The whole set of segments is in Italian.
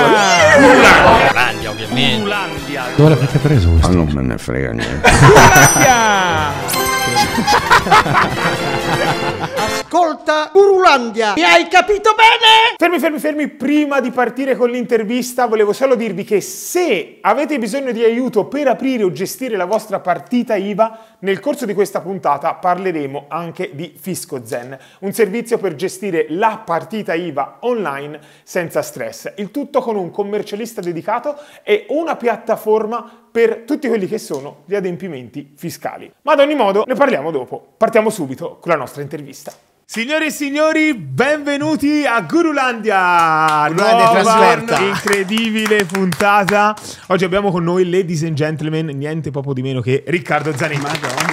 Ulandia! Ulandia! Ulandia, ovviamente. Ulandia. Dove l'avete preso questo? Ma non me ne frega niente. Ulandia! Ascolta, Gurulandia, mi hai capito bene? Fermi, fermi, fermi. Prima di partire con l'intervista, volevo solo dirvi che se avete bisogno di aiuto per aprire o gestire la vostra partita IVA, nel corso di questa puntata parleremo anche di FiscoZen, un servizio per gestire la partita IVA online senza stress. Il tutto con un commercialista dedicato e una piattaforma per tutti quelli che sono gli adempimenti fiscali. Ma ad ogni modo ne parliamo dopo. Partiamo subito con la nostra intervista. Signore e signori, benvenuti a Gurulandia! Gurulandia Incredibile puntata! Oggi abbiamo con noi, ladies and gentlemen, niente poco di meno che Riccardo Zanetti. Madonna.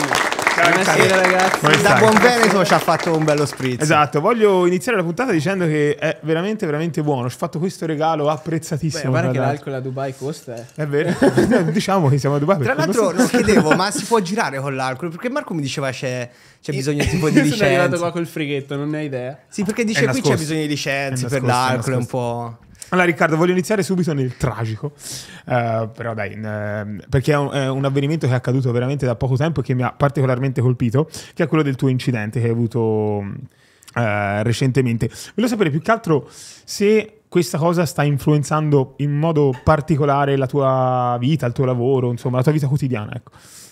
Buonasera ragazzi. Come da buon Veneto ci ha fatto un bello spritz. Esatto, voglio iniziare la puntata dicendo che è veramente veramente buono. Ci ho fatto questo regalo apprezzatissimo. Beh, guarda che l'alcol a Dubai costa. Eh. È vero. diciamo che siamo a Dubai. Tra l'altro non chiedevo, ma si può girare con l'alcol? Perché Marco mi diceva c'è, c'è bisogno tipo di licenza. sono arrivato qua col frighetto, non ne hai idea. Sì, perché dice qui c'è bisogno di licenze per l'alcol, è un po'... Allora Riccardo, voglio iniziare subito nel tragico, uh, però dai, uh, perché è un, è un, avvenimento che è accaduto veramente da poco tempo e che mi ha particolarmente colpito, che è quello del tuo incidente che hai avuto uh, recentemente. Voglio sapere più che altro se questa cosa sta influenzando in modo particolare la tua vita, il tuo lavoro, insomma la tua vita quotidiana. Ecco.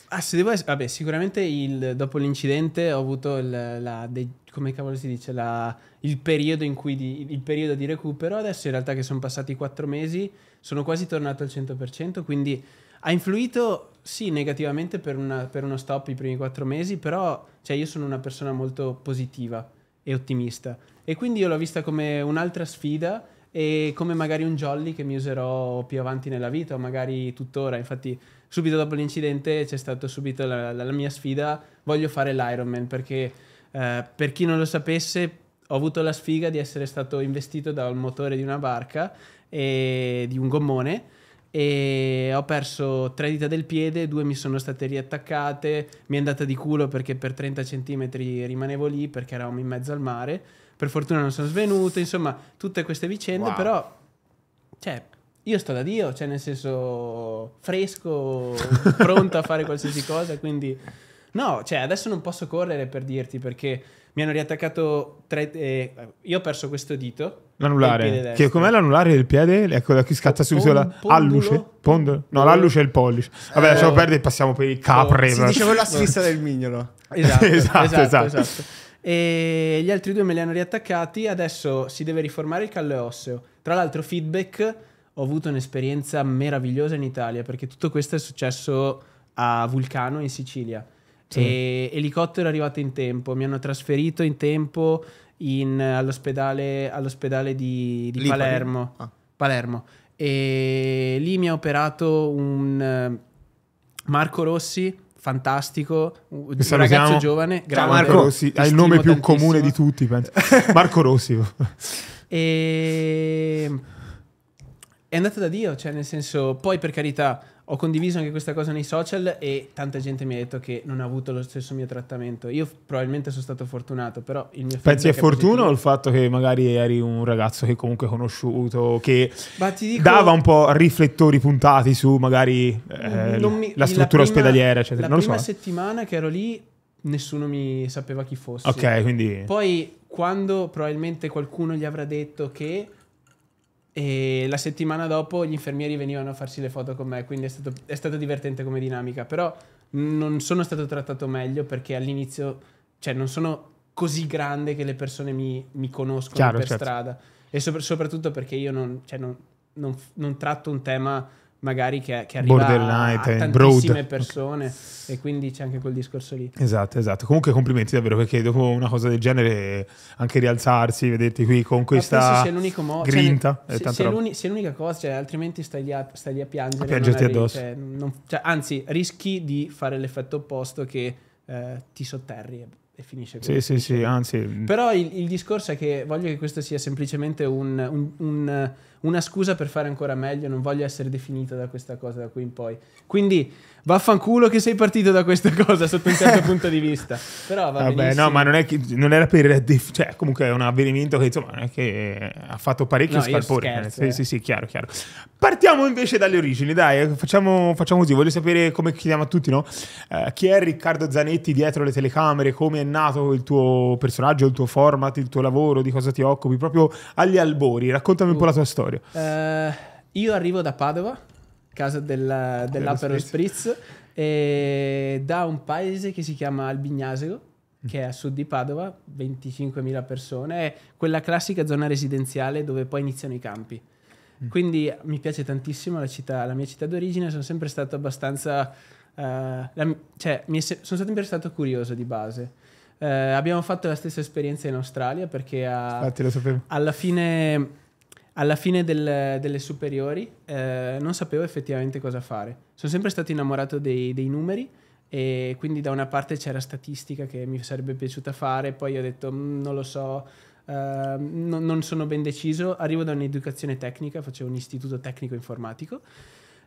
Ah, se devo... essere... vabbè, sicuramente il, dopo l'incidente ho avuto il, la... De- come cavolo si dice? La, il, periodo in cui di, il periodo di recupero. Adesso in realtà che sono passati quattro mesi sono quasi tornato al 100%, quindi ha influito sì negativamente per, una, per uno stop i primi quattro mesi, però cioè, io sono una persona molto positiva e ottimista e quindi io l'ho vista come un'altra sfida e come magari un jolly che mi userò più avanti nella vita o magari tuttora. Infatti subito dopo l'incidente c'è stata subito la, la, la, mia sfida, voglio fare l'Ironman perché eh, per chi non lo sapesse ho avuto la sfiga di essere stato investito dal motore di una barca e di un gommone e ho perso tre dita del piede, due mi sono state riattaccate, mi è andata di culo perché per 30 cm rimanevo lì perché eravamo in mezzo al mare, per fortuna non sono svenuto, insomma tutte queste vicende, wow. però cioè, io sto da Dio, cioè nel senso fresco, pronto a fare qualsiasi cosa, quindi no, cioè adesso non posso correre per dirti perché mi hanno riattaccato tre, eh, io ho perso questo dito. L'anulare. Che com'è l'anulare del piede? Ecco da qui scatta subito la alluce. Pondolo? No, l'alluce è il pollice. Vabbè, eh, lasciamo perdere e passiamo per i capre. Oh, si dice quella svista del mignolo. Esatto, esatto, esatto, esatto. esatto. E gli altri due me li hanno riattaccati. Adesso si deve riformare il callo osseo. Tra l'altro feedback ho avuto un'esperienza meravigliosa in Italia perché tutto questo è successo a Vulcano in Sicilia. Sì. E elicottero è arrivato in tempo, mi hanno trasferito in tempo in, all'ospedale, all'ospedale, di, di lì, Palermo. Ah. Palermo. E lì mi ha operato un eh, Marco Rossi, fantastico, un ragazzo salutiamo. giovane. Ciao Marco Rossi, hai il nome più tantissimo. comune di tutti, penso. Marco Rossi. e è andata da Dio, cioè nel senso, poi per carità ho condiviso anche questa cosa nei social e tanta gente mi ha detto che non ha avuto lo stesso mio trattamento. Io probabilmente sono stato fortunato, però il mio Pensi è, è fortuna o il fatto che magari eri un ragazzo che comunque conosciuto, che dico, dava un po' riflettori puntati su magari eh, mi, la struttura la prima, ospedaliera, eccetera. La non prima so. settimana che ero lì nessuno mi sapeva chi fosse. Ok, quindi... Poi quando probabilmente qualcuno gli avrà detto che e la settimana dopo gli infermieri venivano a farsi le foto con me, quindi è stato, è stato divertente come dinamica. Però non sono stato trattato meglio perché all'inizio, cioè, non sono così grande che le persone mi, mi conoscono Chiaro, per certo. strada. E sopra, soprattutto perché io non, cioè, non, non, non tratto un tema magari che, che arriva Borderline, a, tantissime persone okay. e quindi c'è anche quel discorso lì. Esatto, esatto. Comunque complimenti davvero perché dopo una cosa del genere anche rialzarsi, vedete qui con questa mo- cioè, grinta cioè, se, se, l'uni- se, è l'unica cosa, cioè, altrimenti stai lì a, stai lì a piangere. A piangerti arrivi, addosso. Cioè, cioè, anzi, rischi di fare l'effetto opposto che eh, ti sotterri e finisce così. Sì, sì, sì, anzi. Mm. Però il, il, discorso è che voglio che questo sia semplicemente un, un, un, una scusa per fare ancora meglio, non voglio essere definito da questa cosa da qui in poi. Quindi Vaffanculo che sei partito da questa cosa sotto un certo punto di vista. Però va Vabbè, benissimo. no, ma non, è che, non era per... Cioè, comunque è un avvenimento che, insomma, non è che ha fatto parecchio no, scalpore. Sì, eh. sì, sì, chiaro, chiaro. Partiamo invece dalle origini, dai, facciamo, facciamo così. Voglio sapere come chiediamo a tutti, no? Eh, chi è Riccardo Zanetti dietro le telecamere? Come è nato il tuo personaggio, il tuo format, il tuo lavoro, di cosa ti occupi? Proprio agli albori. Raccontami uh. un po' la tua storia. Uh, io arrivo da Padova casa del, dell'Aperol Spritz, e da un paese che si chiama Albignasego, mm. che è a sud di Padova, 25.000 persone, è quella classica zona residenziale dove poi iniziano i campi. Mm. Quindi mi piace tantissimo la, città, la mia città d'origine, sono sempre stato abbastanza... Uh, la, cioè, sono sempre stato curioso di base. Uh, abbiamo fatto la stessa esperienza in Australia perché a, alla fine alla fine del, delle superiori eh, non sapevo effettivamente cosa fare. Sono sempre stato innamorato dei, dei, numeri e quindi da una parte c'era statistica che mi sarebbe piaciuta fare, poi ho detto mm, non lo so, eh, non, non sono ben deciso, arrivo da un'educazione tecnica, facevo un istituto tecnico informatico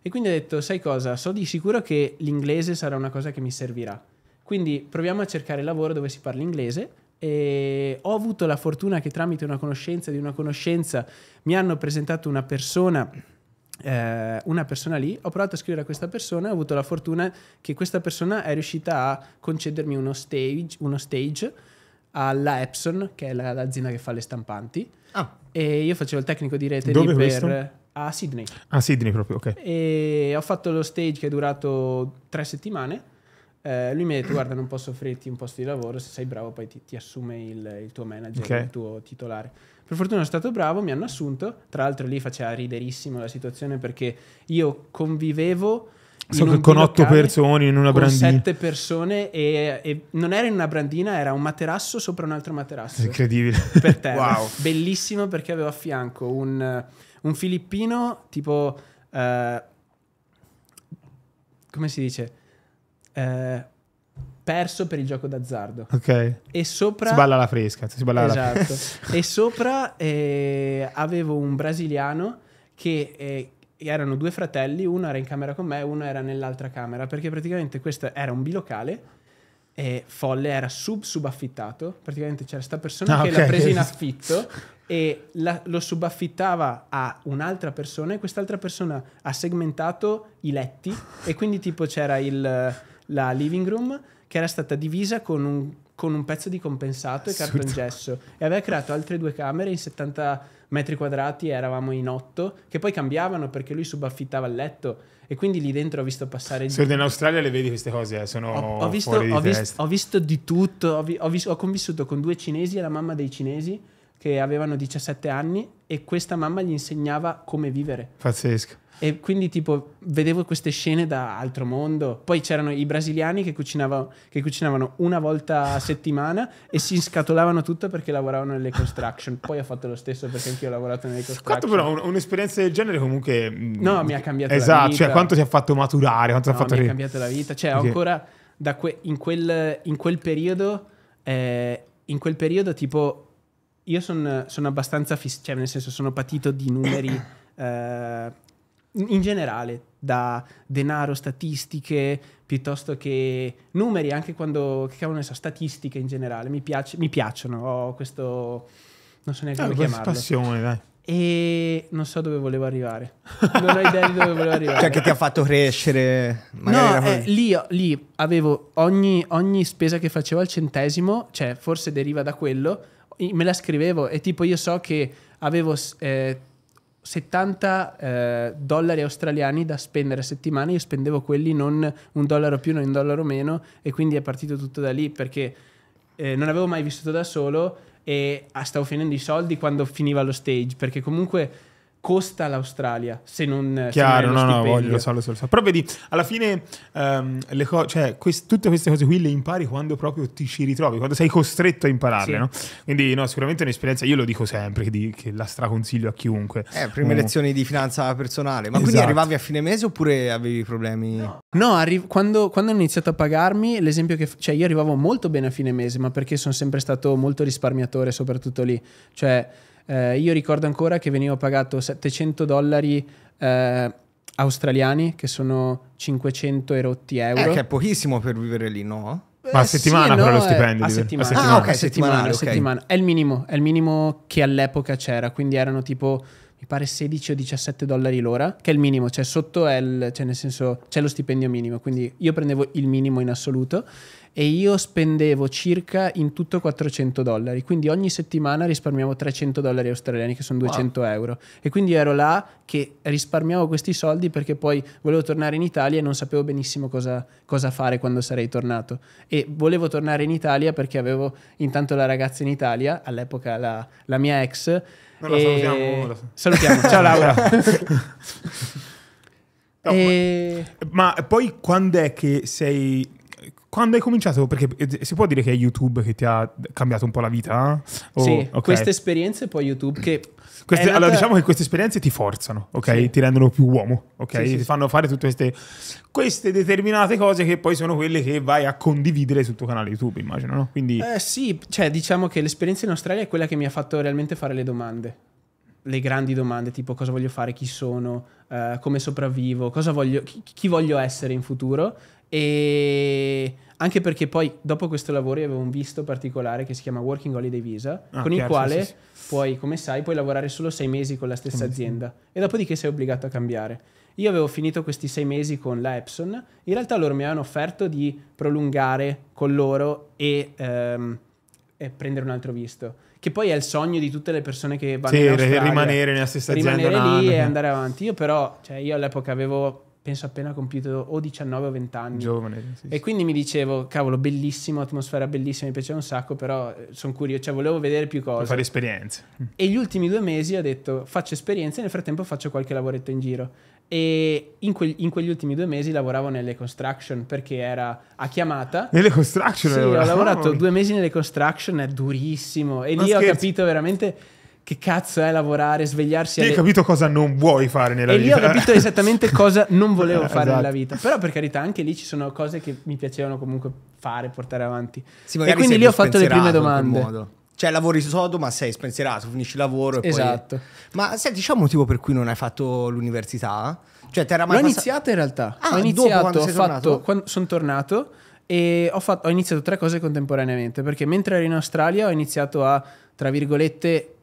e quindi ho detto sai cosa, so di sicuro che l'inglese sarà una cosa che mi servirà. Quindi proviamo a cercare lavoro dove si parla inglese e ho avuto la fortuna che tramite una conoscenza di una conoscenza mi hanno presentato una persona eh, una persona lì, ho provato a scrivere a questa persona ho avuto la fortuna che questa persona è riuscita a concedermi uno stage, uno stage alla Epson, che è la, l'azienda che fa le stampanti. Ah. E io facevo il tecnico di rete Dove lì per, eh, a Sydney. A Sydney proprio, ok. E ho fatto lo stage che è durato tre settimane eh, lui mi ha detto: Guarda, non posso offrirti un posto di lavoro. Se sei bravo, poi ti, ti assume il, il, tuo manager, okay. il tuo titolare. Per fortuna sono stato bravo, mi hanno assunto. Tra l'altro, lì faceva riderissimo la situazione perché io convivevo. So con otto persone in una con brandina. sette persone e, e, non era in una brandina, era un materasso sopra un altro materasso. Incredibile. Per te. wow. Bellissimo perché avevo a fianco un, un filippino tipo... Uh, come si dice? eh, perso per il gioco d'azzardo. Ok. E sopra... Si balla alla fresca. Si balla esatto. alla fresca. e sopra eh, avevo un brasiliano che... Eh, erano due fratelli, uno era in camera con me e uno era nell'altra camera, perché praticamente questo era un bilocale e folle, era sub subaffittato, praticamente c'era questa persona ah, che okay. l'ha preso in affitto e la, lo subaffittava a un'altra persona e quest'altra persona ha segmentato i letti e quindi tipo c'era il la living room che era stata divisa con un, con un pezzo di compensato e cartongesso e aveva creato altre due camere in 70 metri quadrati, eravamo in otto che poi cambiavano perché lui subaffittava il letto e quindi lì dentro ho visto passare... Solo in Australia le vedi queste cose, eh? sono ho, ho visto, ho, vist, ho, visto, di tutto, ho, vi, ho, vis, ho convissuto con due cinesi e la mamma dei cinesi che avevano 17 anni e questa mamma gli insegnava come vivere. Pazzesco. E quindi tipo vedevo queste scene da altro mondo. Poi c'erano i brasiliani che, cucinava, che cucinavano una volta a settimana e si scatolavano tutto perché lavoravano nelle construction. Poi ho fatto lo stesso perché anch'io ho lavorato nelle construction. Quanto però un, un'esperienza del genere comunque... Mm, no, mi ha cambiato esatto, la vita. Esatto, cioè quanto ti ha fatto maturare, quanto no, ti ha fatto... Mi ha cambiato la vita. Cioè okay. ancora que- in, quel, in, quel periodo, eh, in quel periodo tipo io sono son abbastanza fiss- cioè nel senso sono patito di numeri eh, in generale, da denaro, statistiche, piuttosto che numeri, anche quando, che cavolo ne so, statistiche in generale, mi, piace, mi piacciono, ho questo, non so neanche eh, come chiamarlo. passione, dai. E non so dove volevo arrivare. Non ho idea di dove volevo arrivare. Cioè, che ti ha fatto crescere. No, eh, lì, lì, avevo ogni, ogni spesa che facevo al centesimo, cioè forse deriva da quello, me la scrivevo e tipo io so che avevo eh, 70 eh, dollari australiani da spendere a settimana, io spendevo quelli non un dollaro più, non un dollaro meno e quindi è partito tutto da lì perché eh, non avevo mai vissuto da solo e ah, stavo finendo i soldi quando finiva lo stage perché comunque costa l'Australia se non chiaro se non no no voglio lo so, lo so, lo so. però vedi alla fine um, co- cioè, quest- tutte queste cose qui le impari quando proprio ti ci ritrovi quando sei costretto a impararle sì. no? quindi no sicuramente è un'esperienza io lo dico sempre che, di- che la straconsiglio a chiunque eh prime uh. lezioni di finanza personale ma esatto. quindi arrivavi a fine mese oppure avevi problemi no, no arri- quando, quando, hanno iniziato a pagarmi l'esempio che f- cioè io arrivavo molto bene a fine mese ma perché sono sempre stato molto risparmiatore soprattutto lì cioè eh, io ricordo ancora che venivo pagato 700 dollari eh, australiani, che sono 500 erotti eh, euro. Eh, che è pochissimo per vivere lì, no? Ma a eh, settimana sì, però no, lo eh, stipendio? Ah, a settimana. A settimana. Ah, okay, settimana, settimana, okay. settimana. È il minimo, è il minimo che all'epoca c'era, quindi erano tipo mi pare 16 o 17 dollari l'ora, che è il minimo, cioè sotto è il, cioè nel senso c'è lo stipendio minimo, quindi io prendevo il minimo in assoluto e io spendevo circa in tutto 400 dollari, quindi ogni settimana risparmiamo 300 dollari australiani che sono 200 wow. euro e quindi ero là che risparmiavo questi soldi perché poi volevo tornare in Italia e non sapevo benissimo cosa, cosa fare quando sarei tornato e volevo tornare in Italia perché avevo intanto la ragazza in Italia, all'epoca la, la mia ex, non la e... salutiamo. Salutiamo. Ciao Laura. no, e... ma, ma poi quando è che sei quando hai cominciato, perché eh, si può dire che è YouTube che ti ha cambiato un po' la vita? Oh, sì, okay. queste esperienze poi YouTube che... Queste, nata... Allora diciamo che queste esperienze ti forzano, ok? Sì. Ti rendono più uomo, ok? Sì, sì, ti fanno fare tutte queste, queste, determinate cose che poi sono quelle che vai a condividere sul tuo canale YouTube, immagino, no? Quindi... Eh, sì, cioè diciamo che l'esperienza in Australia è quella che mi ha fatto realmente fare le domande le grandi domande tipo cosa voglio fare, chi sono, eh, come sopravvivo, voglio, chi, chi, voglio essere in futuro e anche perché poi dopo questo lavoro io avevo un visto particolare che si chiama Working Holiday Visa, ah, con chiaro, il quale sì, sì. puoi, come sai, puoi lavorare solo sei mesi con la stessa come azienda sì. e dopodiché sei obbligato a cambiare. Io avevo finito questi sei mesi con la Epson, in realtà loro mi avevano offerto di prolungare con loro e, ehm, e prendere un altro visto che poi è il sogno di tutte le persone che vanno sì, in Australia rimanere nella stessa rimanere azienda rimanere lì no, e no. andare avanti io però cioè io all'epoca avevo penso appena compiuto o 19 o 20 anni. Giovane. Sì, sì. E quindi mi dicevo, cavolo, bellissimo, atmosfera bellissima, mi piaceva un sacco, però eh, sono curioso, cioè volevo vedere più cose. Per fare esperienze. Mm. E gli ultimi due mesi ho detto, faccio esperienze e nel frattempo faccio qualche lavoretto in giro. E in, que- in quegli ultimi due mesi lavoravo nelle construction perché era a chiamata. Nelle construction? Sì, ho lavorato oh. due mesi nelle construction, è durissimo. E non lì scherzi. ho capito veramente che cazzo è lavorare, svegliarsi. Io alle... hai capito cosa non vuoi fare nella e vita. E io ho capito esattamente cosa non volevo fare esatto. nella vita. Però per carità, anche lì ci sono cose che mi piacevano comunque fare, portare avanti. Sì, e quindi lì ho fatto le prime domande. Cioè lavori sodo ma sei spensierato, finisci il lavoro Esatto. Poi... Esatto. Ma senti, c'è diciamo un motivo per cui non hai fatto l'università? Cioè, te era mai L'ho passa... iniziata in realtà. Ah, ho iniziato, dopo, fatto, quando sono tornato e ho, fatto, ho iniziato tre cose contemporaneamente perché mentre ero in Australia ho iniziato a, tra virgolette,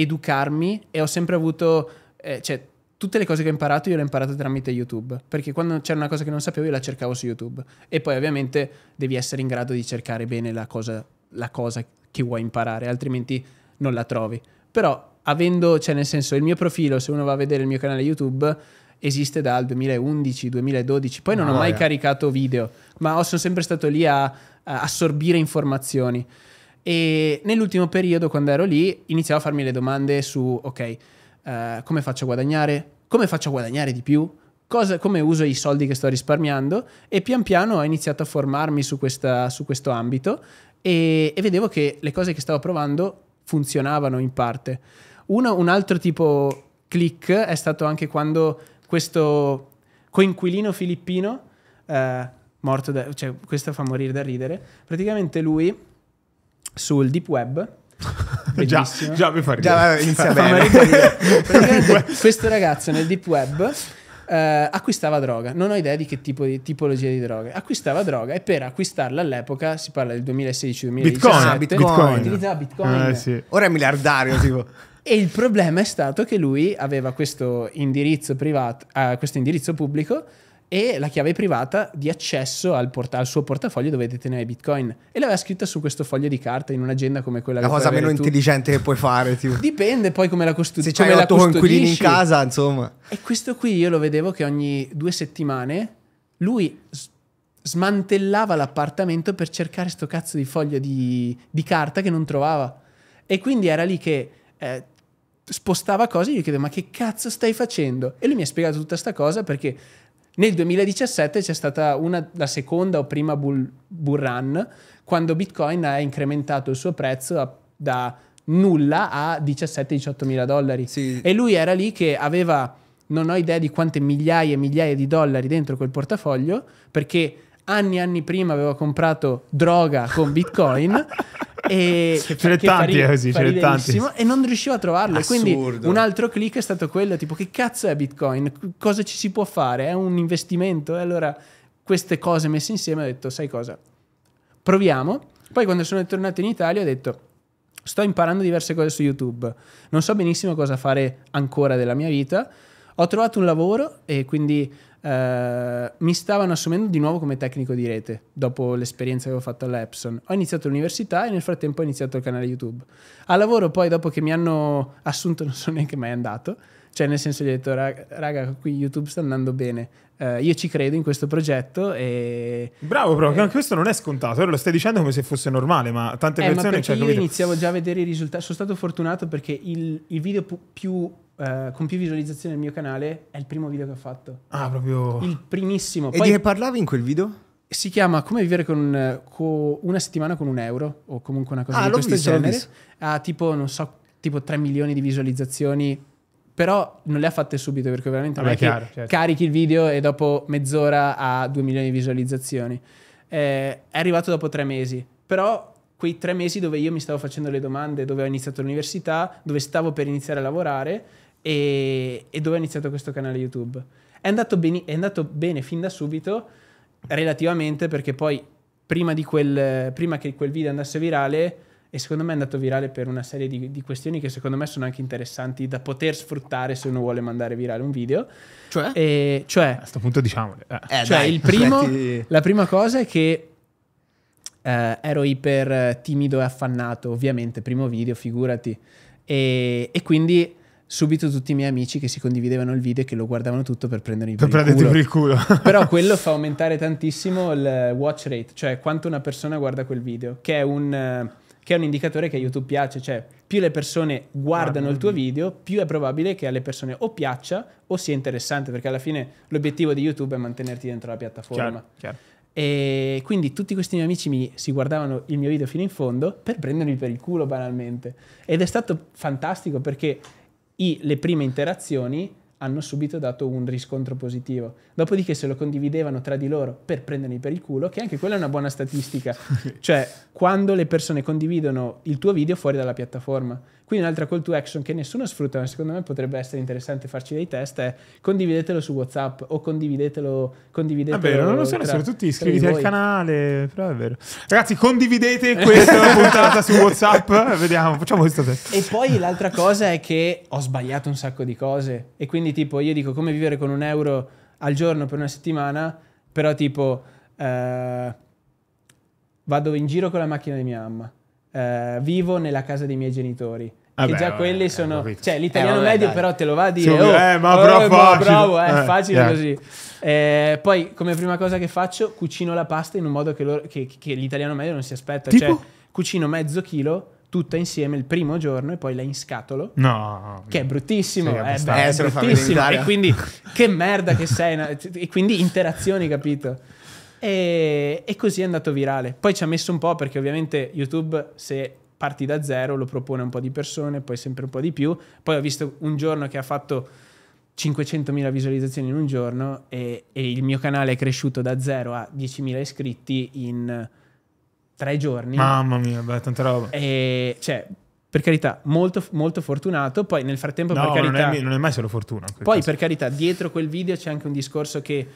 educarmi e ho sempre avuto, eh, cioè, tutte le cose che ho imparato io le ho imparate tramite YouTube, perché quando c'era una cosa che non sapevo io la cercavo su YouTube. E poi ovviamente devi essere in grado di cercare bene la cosa, la cosa che vuoi imparare, altrimenti non la trovi. Però avendo, cioè nel senso, il mio profilo, se uno va a vedere il mio canale YouTube, esiste dal 2011-2012, poi non no, ho mai yeah. caricato video, ma sono sempre stato lì a, a assorbire informazioni. E nell'ultimo periodo, quando ero lì, iniziavo a farmi le domande su, ok, uh, come faccio a guadagnare? Come faccio a guadagnare di più? Cosa, come uso i soldi che sto risparmiando? E pian piano ho iniziato a formarmi su, questa, su questo ambito e, e, vedevo che le cose che stavo provando funzionavano in parte. Uno, un altro tipo click è stato anche quando questo coinquilino filippino, eh, morto da, cioè, questo fa morire da ridere, praticamente lui sul deep web. già, già mi fa ridere. Già, fa questo ragazzo nel deep web eh, acquistava droga, non ho idea di che tipo di tipologia di droga. Acquistava droga e per acquistarla all'epoca, si parla del 2016-2017, Bitcoin, Bitcoin. utilizzava Bitcoin. Eh, sì. Ora è miliardario, tipo. E il problema è stato che lui aveva questo indirizzo privato, eh, questo indirizzo pubblico e la chiave privata di accesso al, port- al, suo portafoglio dove deteneva i bitcoin. E l'aveva scritta su questo foglio di carta in un'agenda come quella la che La cosa meno tu. intelligente che puoi fare, tipo. Dipende poi come la costruisci. Se c'hai otto coinquilini in casa, insomma. E questo qui io lo vedevo che ogni due settimane lui s- smantellava l'appartamento per cercare sto cazzo di foglio di, di carta che non trovava. E quindi era lì che... Eh, spostava cose, io gli chiedevo ma che cazzo stai facendo? E lui mi ha spiegato tutta questa cosa perché nel 2017 c'è stata una, la seconda o prima bull, bull run, quando Bitcoin ha incrementato il suo prezzo a, da nulla a 17-18 mila dollari. Sì. E lui era lì che aveva, non ho idea di quante migliaia e migliaia di dollari dentro quel portafoglio, perché anni e anni prima aveva comprato droga con Bitcoin e ce ne tanti così, eh, ce ne tanti. E non riuscivo a trovarlo. Assurdo. Quindi un altro click è stato quello, tipo che cazzo è Bitcoin? Cosa ci si può fare? È un investimento? E allora queste cose messe insieme ho detto, sai cosa? Proviamo. Poi quando sono tornato in Italia ho detto, sto imparando diverse cose su YouTube, non so benissimo cosa fare ancora della mia vita. Ho trovato un lavoro e quindi eh, mi stavano assumendo di nuovo come tecnico di rete dopo l'esperienza che avevo fatto all'Epson. Ho iniziato l'università e nel frattempo ho iniziato il canale YouTube. A lavoro poi dopo che mi hanno assunto non sono neanche mai andato, cioè nel senso gli ho detto raga, qui YouTube sta andando bene, uh, io ci credo in questo progetto e... Bravo, però eh. e... questo non è scontato, ora lo stai dicendo come se fosse normale, ma tante eh, persone... Ma cioè, io video... iniziavo già a vedere i risultati, sono stato fortunato perché il, il video più eh, con più visualizzazioni del mio canale è il primo video che ho fatto. Ah, proprio. Il primissimo. Poi e di che parlavi in quel video? Si chiama Come vivere con, con una settimana con un euro, o comunque una cosa ah, di questo visto, genere. Ha tipo, non so, tipo 3 milioni di visualizzazioni. Però non le ha fatte subito perché veramente non è, è chiaro, certo. carichi il video e dopo mezz'ora ha 2 milioni di visualizzazioni. Eh, è arrivato dopo tre mesi. Però quei tre mesi dove io mi stavo facendo le domande, dove ho iniziato l'università, dove stavo per iniziare a lavorare, e, e dove ho iniziato questo canale YouTube. È andato, bene, è andato bene fin da subito, relativamente, perché poi prima, quel, prima, che quel video andasse virale, e secondo me è andato virale per una serie di, di, questioni che secondo me sono anche interessanti da poter sfruttare se uno vuole mandare virale un video. Cioè? E, cioè a questo punto diciamole. Eh. Eh, cioè, dai, primo, la prima cosa è che eh, ero iper timido e affannato, ovviamente, primo video, figurati. e, e quindi subito tutti i miei amici che si condividevano il video e che lo guardavano tutto per prendermi per, per, per il culo. Però quello fa aumentare tantissimo il eh, watch rate, cioè quanto una persona guarda quel video, che è un, eh, che è un indicatore che a YouTube piace, cioè più le persone guardano ah, il tuo video, più è probabile che alle persone o piaccia o sia interessante, perché alla fine l'obiettivo di YouTube è mantenerti dentro la piattaforma. Chiaro, chiaro. E quindi tutti questi miei amici mi, si guardavano il mio video fino in fondo per prendermi per il culo banalmente. Ed è stato fantastico perché i, le prime interazioni hanno subito dato un riscontro positivo. Dopodiché se lo condividevano tra di loro per prenderli per il culo, che anche quella è una buona statistica. cioè, quando le persone condividono il tuo video fuori dalla piattaforma. Quindi un'altra call to action che nessuno sfrutta, ma secondo me potrebbe essere interessante farci dei test, è condividetelo su WhatsApp o condividetelo. condividetelo Vabbè, non lo so, tra, tutti iscriviti al canale. Però è vero. Ragazzi, condividete questa puntata su WhatsApp. Vediamo, facciamo questo test. E poi l'altra cosa è che ho sbagliato un sacco di cose. E quindi, tipo, io dico come vivere con un euro al giorno per una settimana, però, tipo. Eh, vado in giro con la macchina di mia mamma eh, vivo nella casa dei miei genitori. Vabbè, che già vabbè, quelli eh, sono... Cioè eh, l'italiano eh, vabbè, medio dai. però te lo va a dire... Sì, oh, eh, ma oh, facile. bravo, eh, eh, facile yeah. così. Eh, poi come prima cosa che faccio, cucino la pasta in un modo che, loro, che, che l'italiano medio non si aspetta. Tipo? Cioè cucino mezzo chilo tutta insieme il primo giorno e poi la inscatolo. No. Che è bruttissimo. È, eh, beh, è bruttissimo. E quindi che merda che sei. E quindi interazioni, capito? E, e, così è andato virale. Poi ci ha messo un po' perché ovviamente YouTube se parti da zero lo propone un po' di persone, poi sempre un po' di più. Poi ho visto un giorno che ha fatto 500.000 visualizzazioni in un giorno e, e, il mio canale è cresciuto da zero a 10.000 iscritti in tre giorni. Mamma mia, beh, tanta roba. E cioè, per carità, molto, molto fortunato. Poi nel frattempo, no, per carità, non è, non è mai solo fortuna. Poi, caso. per carità, dietro quel video c'è anche un discorso che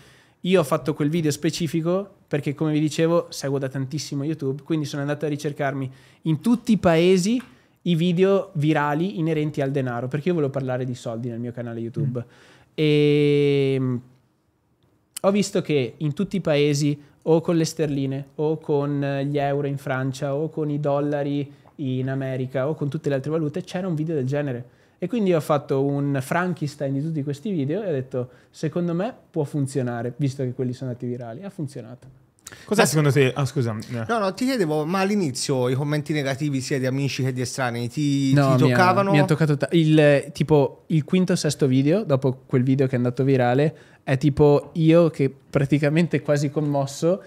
io ho fatto quel video specifico perché, come vi dicevo, seguo da tantissimo YouTube, quindi sono andato a ricercarmi in tutti i paesi i video virali inerenti al denaro, perché io volevo parlare di soldi nel mio canale YouTube. Mm. E ehm, ho visto che in tutti i paesi, o con le sterline, o con gli euro in Francia, o con i dollari in America, o con tutte le altre valute, c'era un video del genere e quindi ho fatto un Frankenstein di tutti questi video e ho detto, secondo me può funzionare, visto che quelli sono andati virali. Ha funzionato. Cos'è secondo te? Ah, scusa. No, no, ti chiedevo, ma all'inizio i commenti negativi sia di amici che di estranei ti, no, ti toccavano? Mi ha, mi ha toccato t- il, tipo il quinto o sesto video, dopo quel video che è andato virale, è tipo io che praticamente quasi commosso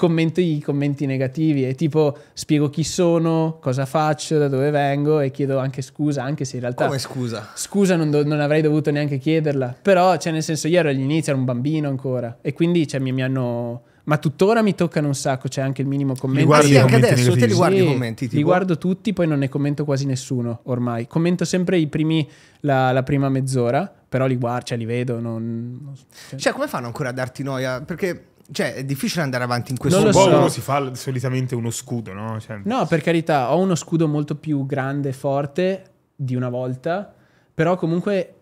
commento i commenti negativi e tipo spiego chi sono, cosa faccio, da dove vengo e chiedo anche scusa, anche se in realtà... Come scusa? Scusa non, do, non avrei dovuto neanche chiederla, però cioè nel senso io ero all'inizio, ero un bambino ancora e quindi cioè, mi, mi hanno... Ma tuttora mi toccano un sacco, c'è cioè, anche il minimo commento. Li guardi sì, anche adesso negativi. te li guardi sì, i commenti. Tipo? Li guardo tutti, poi non ne commento quasi nessuno ormai. Commento sempre i primi, la, la prima mezz'ora, però li guardo, cioè li vedo. Non, cioè. cioè, come fanno ancora a darti noia? Perché cioè, è difficile andare avanti in questo modo. So. si fa solitamente uno scudo, no? Cioè... No, per carità, ho uno scudo molto più grande e forte di una volta, però comunque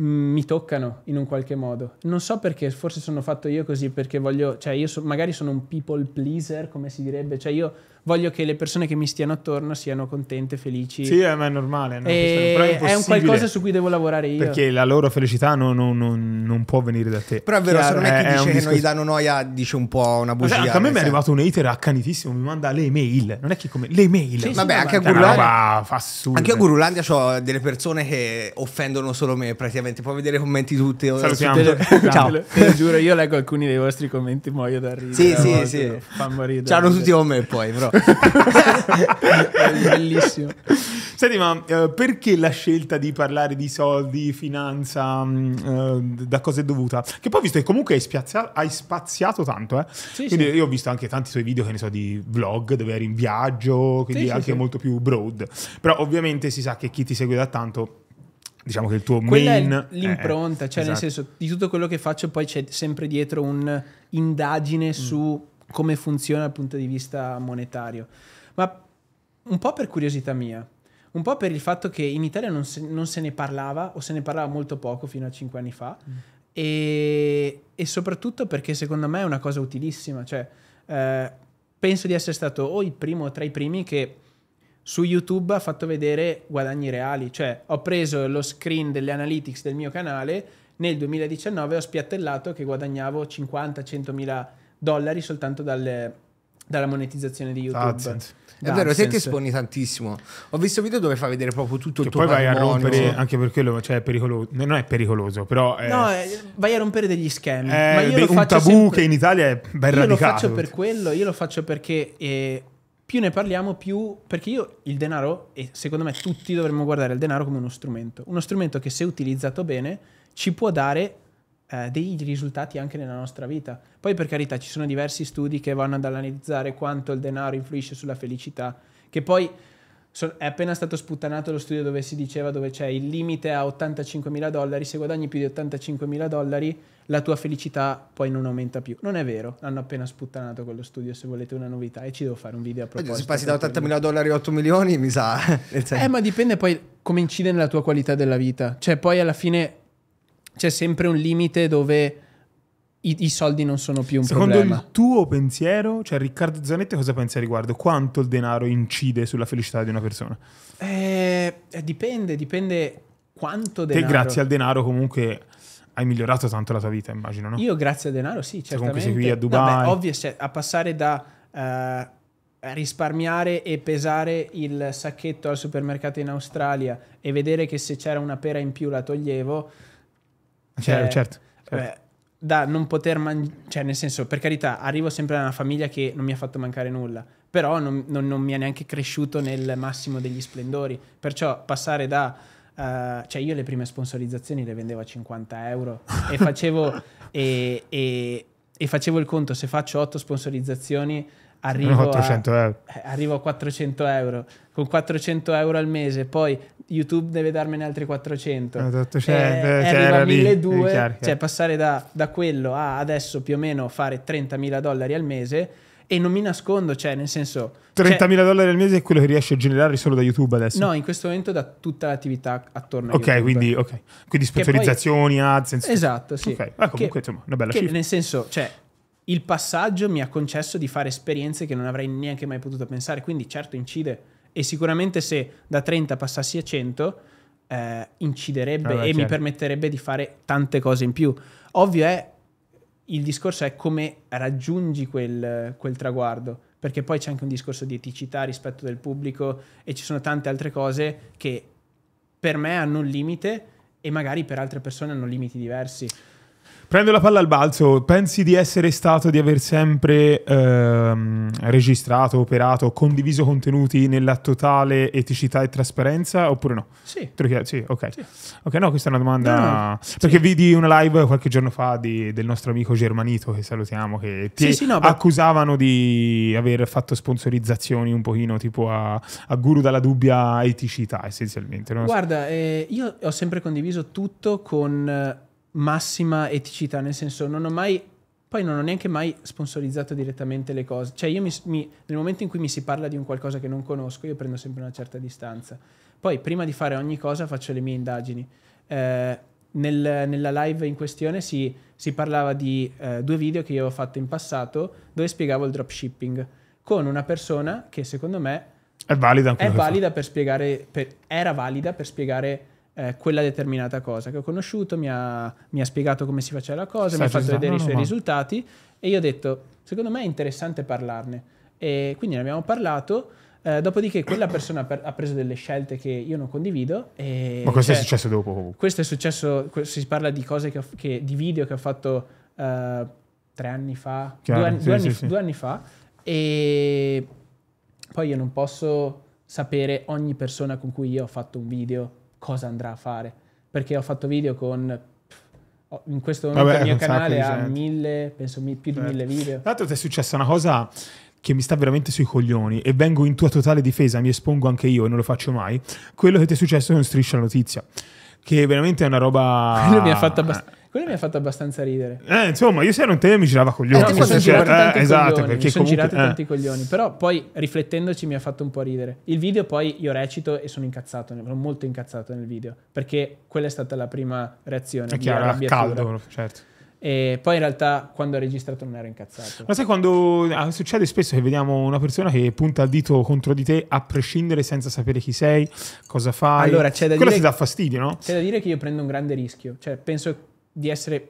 mm, mi toccano in un qualche modo. Non so perché, forse sono fatto io così perché voglio, cioè io so, magari sono un people pleaser, come si direbbe, cioè io voglio che le persone che mi stiano attorno siano contente, felici. Sì, eh, ma è normale. No? Eh, è, è, un qualcosa su cui devo lavorare io. Perché la loro felicità non, non, non, non può venire da te. Però è vero, Chiaro, secondo me chi dice che discorso... noi danno noia dice un po' una bugia. Vabbè, esatto, anche a me mi è arrivato un hater accanitissimo, mi manda le mail. Non è che come... Le mail. Sì, Vabbè, anche a Gurulandia... Anche a Gurulandia ho delle persone che offendono solo me praticamente. Puoi vedere i commenti tutti. Oh, Salutiamo. Ciao. Te lo giuro, io leggo alcuni dei vostri commenti, muoio da ridere. Sì, sì, sì. Fanno ridere. Ciao tutti con me poi, però. bellissimo. Senti, ma eh, perché la scelta di parlare di soldi, finanza, mh, mm, eh, da cosa è dovuta? Che poi ho visto che comunque hai, spiazia- hai spaziato tanto, eh? Sì, quindi sì. io ho visto anche tanti suoi video, che ne so, di vlog dove eri in viaggio, quindi sì, anche molto più broad. Però ovviamente si sa che chi ti segue da tanto diciamo che il tuo Quella main l'impronta, eh, cioè esatto. nel senso di tutto quello che faccio poi c'è sempre dietro un'indagine mm. su come funziona dal punto di vista monetario, ma un po' per curiosità mia, un po' per il fatto che in Italia non se, non se ne parlava o se ne parlava molto poco fino a 5 anni fa mm. e, e, soprattutto perché secondo me è una cosa utilissima, cioè eh, penso di essere stato o il primo o tra i primi che su YouTube ha fatto vedere guadagni reali, cioè ho preso lo screen delle analytics del mio canale, nel 2019 ho spiattellato che guadagnavo 50-100 mila dollari soltanto dalle, dalla monetizzazione di YouTube. AdSense. È vero, AdSense. te ti esponi tantissimo. Ho visto video dove fa vedere proprio tutto che il tuo poi patrimonio. a rompere, anche per quello, cioè è pericoloso. Non è pericoloso, però... È... No, eh, vai a rompere degli schemi. È ma io un tabù sempre... che in Italia è ben io radicato. Io lo faccio per quello, io lo faccio perché... Eh, più ne parliamo, più... Perché io il denaro, e secondo me tutti dovremmo guardare il denaro come uno strumento. Uno strumento che se utilizzato bene ci può dare eh, dei risultati anche nella nostra vita. Poi per carità ci sono diversi studi che vanno ad analizzare quanto il denaro influisce sulla felicità, che poi so, è appena stato sputtanato lo studio dove si diceva dove c'è il limite a 85.000 dollari, se guadagni più di 85.000 dollari la tua felicità poi non aumenta più. Non è vero, hanno appena sputtanato quello studio se volete una novità e ci devo fare un video a proposito. Se passi da 80.000 dollari a 8 milioni mi sa. eh ma dipende poi come incide nella tua qualità della vita. Cioè poi alla fine c'è sempre un limite dove i, i, soldi non sono più un Secondo problema. Secondo il tuo pensiero, cioè Riccardo Zanetti, cosa pensi a riguardo? Quanto il denaro incide sulla felicità di una persona? Eh, eh dipende, dipende quanto denaro. Te grazie al denaro comunque hai migliorato tanto la tua vita, immagino, no? Io grazie al denaro sì, certamente. Se comunque sei qui a Dubai. No, ovvio, cioè, a passare da... Uh, risparmiare e pesare il sacchetto al supermercato in Australia e vedere che se c'era una pera in più la toglievo cioè, certo, certo. certo. Eh, da non poter mangiare, cioè nel senso, per carità, arrivo sempre da una famiglia che non mi ha fatto mancare nulla, però non, non, non mi ha neanche cresciuto nel massimo degli splendori, perciò passare da... Uh, cioè io le prime sponsorizzazioni le vendevo a 50 euro e facevo, e, e, e facevo il conto, se faccio 8 sponsorizzazioni arrivo a, euro. Eh, arrivo a 400 euro con 400 euro al mese, poi YouTube deve darmene altri 400, esatto, eh, eh, eh c'era, 1200, lì, chiaro, cioè passare da, da, quello a adesso più o meno fare 30.000 dollari al mese. E non mi nascondo, cioè, nel senso. 30.000 cioè dollari al mese è quello che riesci a generare solo da YouTube adesso? No, in questo momento da tutta l'attività attorno a okay, YouTube. Quindi, ok, quindi sponsorizzazioni, poi, AdSense. Esatto, sì. Ok, ah, comunque, che, insomma, una bella che, cifra. Nel senso, cioè, il passaggio mi ha concesso di fare esperienze che non avrei neanche mai potuto pensare, quindi certo incide e sicuramente se da 30 passassi a 100 eh, inciderebbe allora, e certo. mi permetterebbe di fare tante cose in più. Ovvio è, il discorso è come raggiungi quel, quel traguardo, perché poi c'è anche un discorso di eticità, rispetto del pubblico e ci sono tante altre cose che per me hanno un limite e magari per altre persone hanno limiti diversi. Prendo la palla al balzo, pensi di essere stato, di aver sempre ehm, registrato, operato, condiviso contenuti nella totale eticità e trasparenza oppure no? Sì. Sì, okay. sì. ok. no, questa è una domanda... No, no. Perché sì. vidi una live qualche giorno fa di, del nostro amico Germanito che salutiamo, che ti sì, no, accusavano di aver fatto sponsorizzazioni un pochino tipo a, a guru dalla dubbia eticità essenzialmente. Guarda, eh, io ho sempre condiviso tutto con massima eticità, nel senso non ho mai, poi non ho neanche mai sponsorizzato direttamente le cose, cioè io mi, mi, nel momento in cui mi si parla di un qualcosa che non conosco io prendo sempre una certa distanza, poi prima di fare ogni cosa faccio le mie indagini. Eh, nel, nella live in questione si, si parlava di eh, due video che io avevo fatto in passato dove spiegavo il dropshipping con una persona che secondo me è valida, è valida per spiegare, per, era valida per spiegare eh, quella determinata cosa che ho conosciuto, mi ha, mi ha spiegato come si faceva la cosa, Stai mi ha fatto vedere i suoi ma... risultati e io ho detto, secondo me è interessante parlarne. E quindi ne abbiamo parlato. Eh, dopodiché quella persona per, ha preso delle scelte che io non condivido. Ma questo cioè, è successo dopo Questo è successo, si parla di cose che, che di video che ho fatto uh, tre anni fa, Chiaro, due, anni, sì, due, sì, sì. due, anni, fa, e poi io non posso sapere ogni persona con cui io ho fatto un video cosa andrà a fare. Perché ho fatto video con in questo momento Vabbè, il mio canale ha mille, penso più di certo. mille video. Tra l'altro ti è successa una cosa che mi sta veramente sui coglioni e vengo in tua totale difesa, mi espongo anche io e non lo faccio mai, quello che ti è successo con Striscia la Notizia, che veramente è una roba... Quello mi ha fatto eh, abbastanza... Quello mi ha fatto abbastanza ridere. Eh, insomma, io se ero un te mi girava coglioni. Eh, no, sono girati eh, esatto, perché mi sono comunque, girati eh. tanti coglioni. Però poi riflettendoci mi ha fatto un po' ridere. Il video poi io recito e sono incazzato, sono molto incazzato nel video, perché quella è stata la prima reazione. È chiaro, era caldo, certo. E poi in realtà quando ho registrato non ero incazzato. Ma sai quando ah, succede spesso che vediamo una persona che punta il dito contro di te a prescindere senza sapere chi sei, cosa fai. Allora, c'è da Quello dire ti dà fastidio, no? C'è da dire che io prendo un grande rischio. Cioè, penso di essere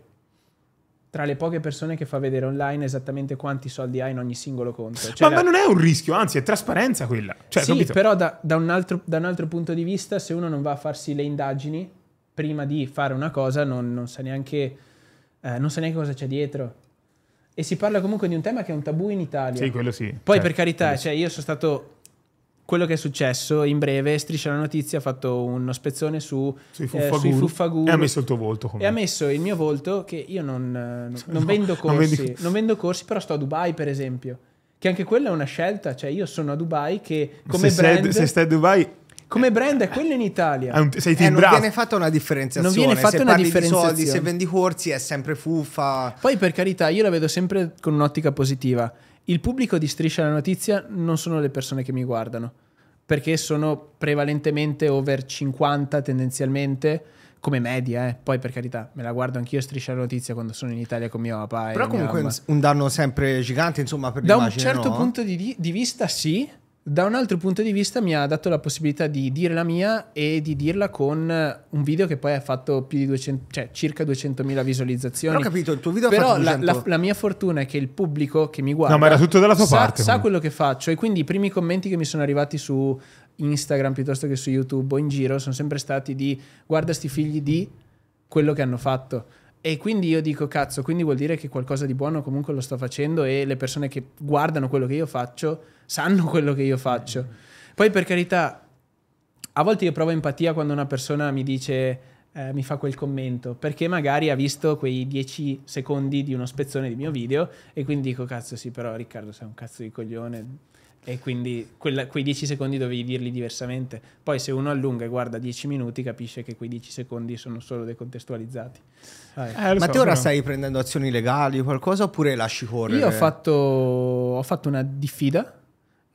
tra le poche persone che fa vedere online esattamente quanti soldi ha in ogni singolo conto. Cioè, ma, la... ma, non è un rischio, anzi è trasparenza quella. Cioè, sì, capito? però da, da, un altro, da, un altro, punto di vista, se uno non va a farsi le indagini prima di fare una cosa, non, non sa, neanche, eh, non sa neanche cosa c'è dietro. E si parla comunque di un tema che è un tabù in Italia. Sì, quello sì. Poi certo, per carità, cioè, io sono stato quello che è successo in breve Striscia la Notizia ha fatto uno spezzone su, sui fuffaguru, eh, e ha messo il tuo volto con e ha messo il mio volto che io non, eh, non, non vendo corsi non, vendi... non vendo corsi però sto a Dubai per esempio che anche quella è una scelta cioè io sono a Dubai che come se brand sei, se stai a Dubai come eh, brand è eh, quello in Italia. Un, sei eh, non viene fatta una differenziazione. Non viene fatta se una differenziazione. Di soldi, se vendi corsi è sempre fuffa. Poi per carità, io la vedo sempre con un'ottica positiva. Il pubblico di Striscia la Notizia non sono le persone che mi guardano, perché sono prevalentemente over 50 tendenzialmente, come media, eh. poi per carità me la guardo anch'io Striscia la Notizia quando sono in Italia con mio papà. Però comunque un danno sempre gigante, insomma, per Da un certo no? punto di, di vista sì, da un altro punto di vista mi ha dato la possibilità di dire la mia e di dirla con un video che poi ha fatto più di 200, cioè circa 200.000 visualizzazioni. Però ho capito, il tuo video Però ha fatto 200. La, la, la, mia fortuna è che il pubblico che mi guarda No, ma era tutto dalla tua sa, parte. Sa quello che faccio e quindi i primi commenti che mi sono arrivati su Instagram piuttosto che su YouTube o in giro sono sempre stati di guarda sti figli di quello che hanno fatto. E quindi io dico, cazzo, quindi vuol dire che qualcosa di buono comunque lo sto facendo e le persone che guardano quello che io faccio sanno quello che io faccio. Poi per carità, a volte io provo empatia quando una persona mi dice... Eh, mi fa quel commento perché magari ha visto quei 10 secondi di uno spezzone di mio video e quindi dico cazzo sì però Riccardo sei un cazzo di coglione e quindi quella, quei 10 secondi dovevi dirli diversamente poi se uno allunga e guarda 10 minuti capisce che quei 10 secondi sono solo decontestualizzati eh, ma so, te ora però... stai prendendo azioni legali o qualcosa oppure lasci correre? io ho fatto, ho fatto una diffida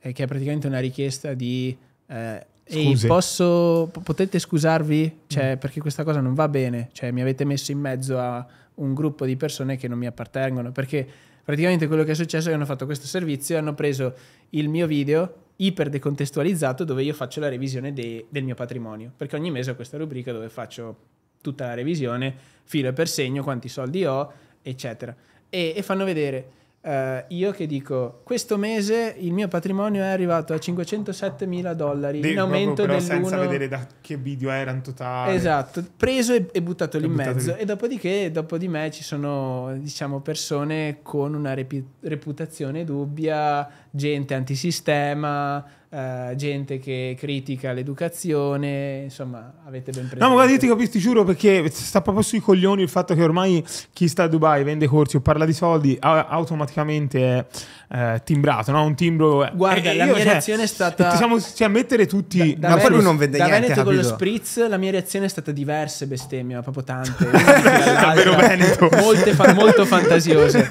eh, che è praticamente una richiesta di... Eh, Ehi, posso, potete scusarvi? Cioè, mm. Perché questa cosa non va bene. Cioè, mi avete messo in mezzo a un gruppo di persone che non mi appartengono. Perché praticamente quello che è successo è che hanno fatto questo servizio hanno preso il mio video iper decontestualizzato dove io faccio la revisione de del mio patrimonio. Perché ogni mese ho questa rubrica dove faccio tutta la revisione, filo e per segno, quanti soldi ho, eccetera. e, e fanno vedere Uh, io che dico, questo mese il mio patrimonio è arrivato a 507 mila dollari De- in aumento del però senza vedere da che video era in totale. Esatto, preso e, e buttato lì in mezzo. Lì. E dopodiché, dopo di me ci sono, diciamo, persone con una repi- reputazione dubbia, gente antisistema, eh, gente che critica l'educazione, insomma, avete ben preso. No, ma guarda, io ti capisco, ti giuro, perché sta proprio sui coglioni il fatto che ormai chi sta a Dubai, vende corsi o parla di soldi, automaticamente è eh, timbrato, no? Un timbro... Guarda, eh, la io, mia cioè, reazione è stata... Siamo, cioè, mettere tutti... Da, da ma poi lui non vende da niente, Veneto capito? con lo spritz, la mia reazione è stata diversa, bestemmia, proprio tante. Davvero Veneto. Molte fa- molto fantasiose.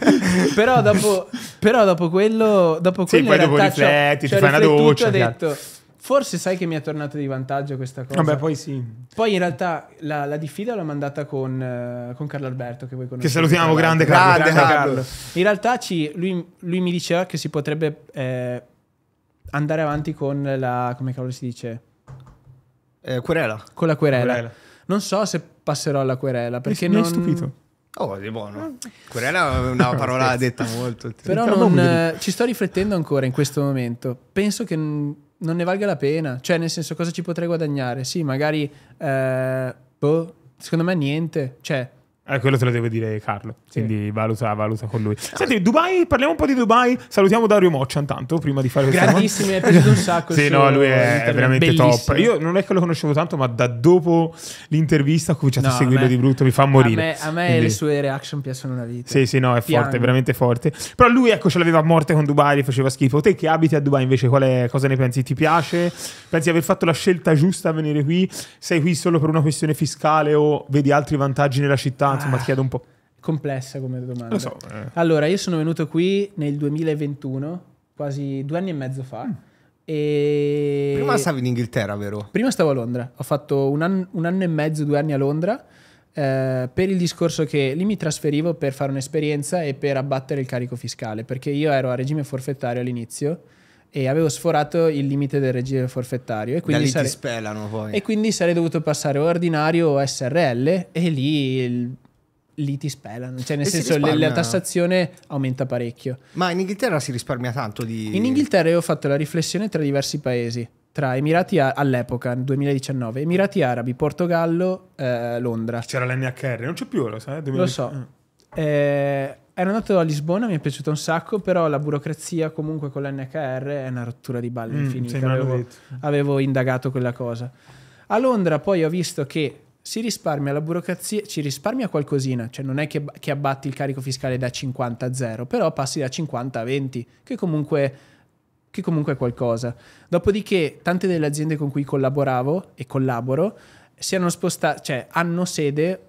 però, dopo, però dopo quello... Dopo sì, poi dopo rifletti, ti fai una doccia detto. Forse sai che mi è tornata di vantaggio questa cosa. Vabbè, poi sì. Poi in realtà la, la diffida l'ho mandata con, eh, con, Carlo Alberto, che voi conoscete. Che salutiamo, grande Carlo. Grande, grande Carlo. Carlo. In realtà ci, lui, lui, mi diceva che si potrebbe eh, andare avanti con la... come cavolo si dice? Eh, querela. Con la querela. querela. Non so se passerò alla querela, perché mi, non... Mi è stupito. Oh, di buono. Mm. Quella è una parola detta molto. Però non, eh, ci sto riflettendo ancora in questo momento. Penso che non ne valga la pena. Cioè, nel senso, cosa ci potrei guadagnare? Sì, magari... Eh, boh, secondo me niente. Cioè, eh, quello te lo deve dire Carlo, sì. quindi valuta, valuta, con lui. Senti, Dubai, parliamo un po' di Dubai. Salutiamo Dario Moccia intanto, prima di fare questo. Grandissimo, mi è piaciuto un sacco. sì, no, lui è, è veramente bellissimo. top. Io non è che lo conoscevo tanto, ma da dopo l'intervista ho cominciato no, a seguirlo a me, di brutto, mi fa morire. A me, a me quindi... le sue reaction piacciono una vita. Sì, sì, no, è Piano. forte, veramente forte. Però lui, ecco, ce l'aveva a morte con Dubai, gli faceva schifo. Te che abiti a Dubai invece, quale, cosa ne pensi? Ti piace? Pensi di aver fatto la scelta giusta a venire qui? Sei qui solo per una questione fiscale o vedi altri vantaggi nella città? Ah. insomma, ti chiedo un po'. Complessa come domanda. Lo so. Eh. Allora, io sono venuto qui nel 2021, quasi due anni e mezzo fa. Mm. E... Prima stavi in Inghilterra, vero? Prima stavo a Londra. Ho fatto un anno, un anno e mezzo, due anni a Londra. Eh, per il discorso che lì mi trasferivo per fare un'esperienza e per abbattere il carico fiscale, perché io ero a regime forfettario all'inizio e avevo sforato il limite del regime forfettario e quindi, sare- e quindi sarei dovuto passare ordinario o SRL e lì il lì ti spelano. Cioè, nel e senso, la tassazione aumenta parecchio. Ma in Inghilterra si risparmia tanto di... In Inghilterra io ho fatto la riflessione tra diversi paesi. Tra Emirati all'epoca, nel 2019, Emirati Arabi, Portogallo, eh, Londra. C'era l'NHR, non c'è più, lo sai? 2000... Lo so. Eh. eh, ero andato a Lisbona, mi è piaciuto un sacco, però la burocrazia comunque con l'NHR è una rottura di balle mm, infinita. Avevo, avevo indagato quella cosa. A Londra poi ho visto che si risparmia la burocrazia, ci risparmia qualcosina, cioè non è che, che, abbatti il carico fiscale da 50 a 0, però passi da 50 a 20, che comunque, che comunque è qualcosa. Dopodiché tante delle aziende con cui collaboravo e collaboro si hanno spostato, cioè hanno sede,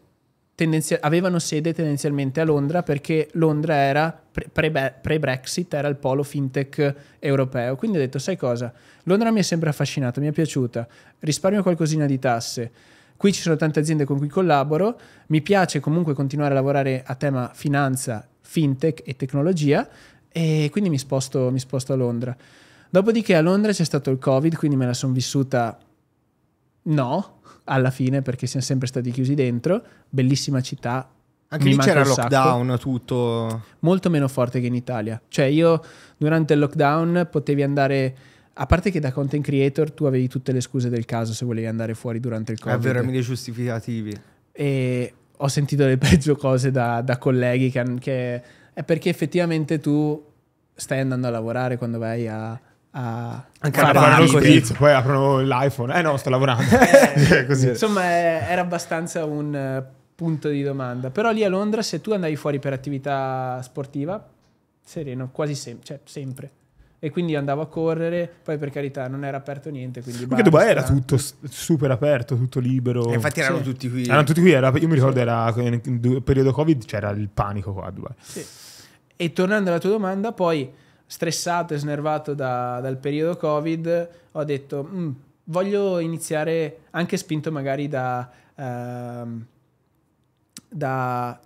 tendenzia- avevano sede tendenzialmente a Londra perché Londra era pre-Brexit, era il polo fintech europeo. Quindi ho detto, sai cosa, Londra mi è sempre affascinata, mi è piaciuta, risparmio qualcosina di tasse Qui ci sono tante aziende con cui collaboro, mi piace comunque continuare a lavorare a tema finanza, fintech e tecnologia e quindi mi sposto, mi sposto a Londra. Dopodiché a Londra c'è stato il Covid, quindi me la sono vissuta no, alla fine perché siamo sempre stati chiusi dentro, bellissima città. Anche mi lì c'era lockdown, sacco. tutto. Molto meno forte che in Italia. Cioè io durante il lockdown potevi andare a parte che da content creator tu avevi tutte le scuse del caso se volevi andare fuori durante il Covid. È vero, mille giustificativi. E ho sentito le peggio cose da, da colleghi che, che, È perché effettivamente tu stai andando a lavorare quando vai a... a Anche a fare il quiz, poi aprono l'iPhone. Eh no, sto lavorando. Eh, cioè, così. insomma, era abbastanza un eh, punto di domanda. Però lì a Londra, se tu andavi fuori per attività sportiva, sereno, quasi sem cioè, sempre e quindi andavo a correre, poi per carità non era aperto niente, quindi Perché Dubai era tutto super aperto, tutto libero. E infatti erano sì. tutti qui. Erano tutti qui, era, io mi ricordo sì. era nel periodo Covid c'era il panico qua a Dubai. Sì. E tornando alla tua domanda, poi stressato e snervato da, dal periodo Covid, ho detto mm, voglio iniziare anche spinto magari da, ehm, da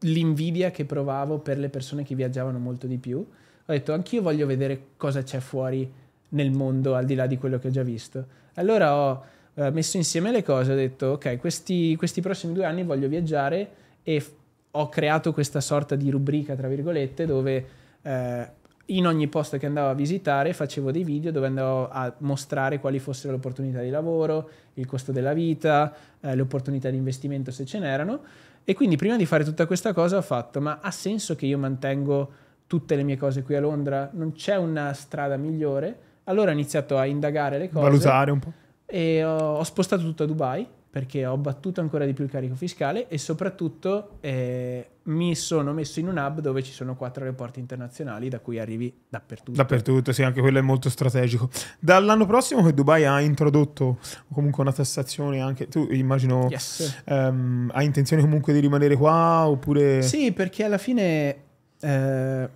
l'invidia che provavo per le persone che viaggiavano molto di più ho detto anch'io voglio vedere cosa c'è fuori nel mondo al di là di quello che ho già visto. Allora ho eh, messo insieme le cose, ho detto ok, questi, questi prossimi due anni voglio viaggiare e f- ho creato questa sorta di rubrica, tra virgolette, dove eh, in ogni posto che andavo a visitare facevo dei video dove andavo a mostrare quali fossero le opportunità di lavoro, il costo della vita, eh, le opportunità di investimento se ce n'erano. E quindi prima di fare tutta questa cosa ho fatto, ma ha senso che io mantengo tutte le mie cose qui a Londra, non c'è una strada migliore. Allora ho iniziato a indagare le cose. Valutare un po'. E ho, ho spostato tutto a Dubai perché ho battuto ancora di più il carico fiscale e soprattutto eh, mi sono messo in un hub dove ci sono quattro aeroporti internazionali da cui arrivi dappertutto. Dappertutto, sì, anche quello è molto strategico. Dall'anno prossimo che Dubai ha introdotto comunque una tassazione anche, tu immagino, yes. um, ehm, hai intenzione comunque di rimanere qua oppure... Sì, perché alla fine eh,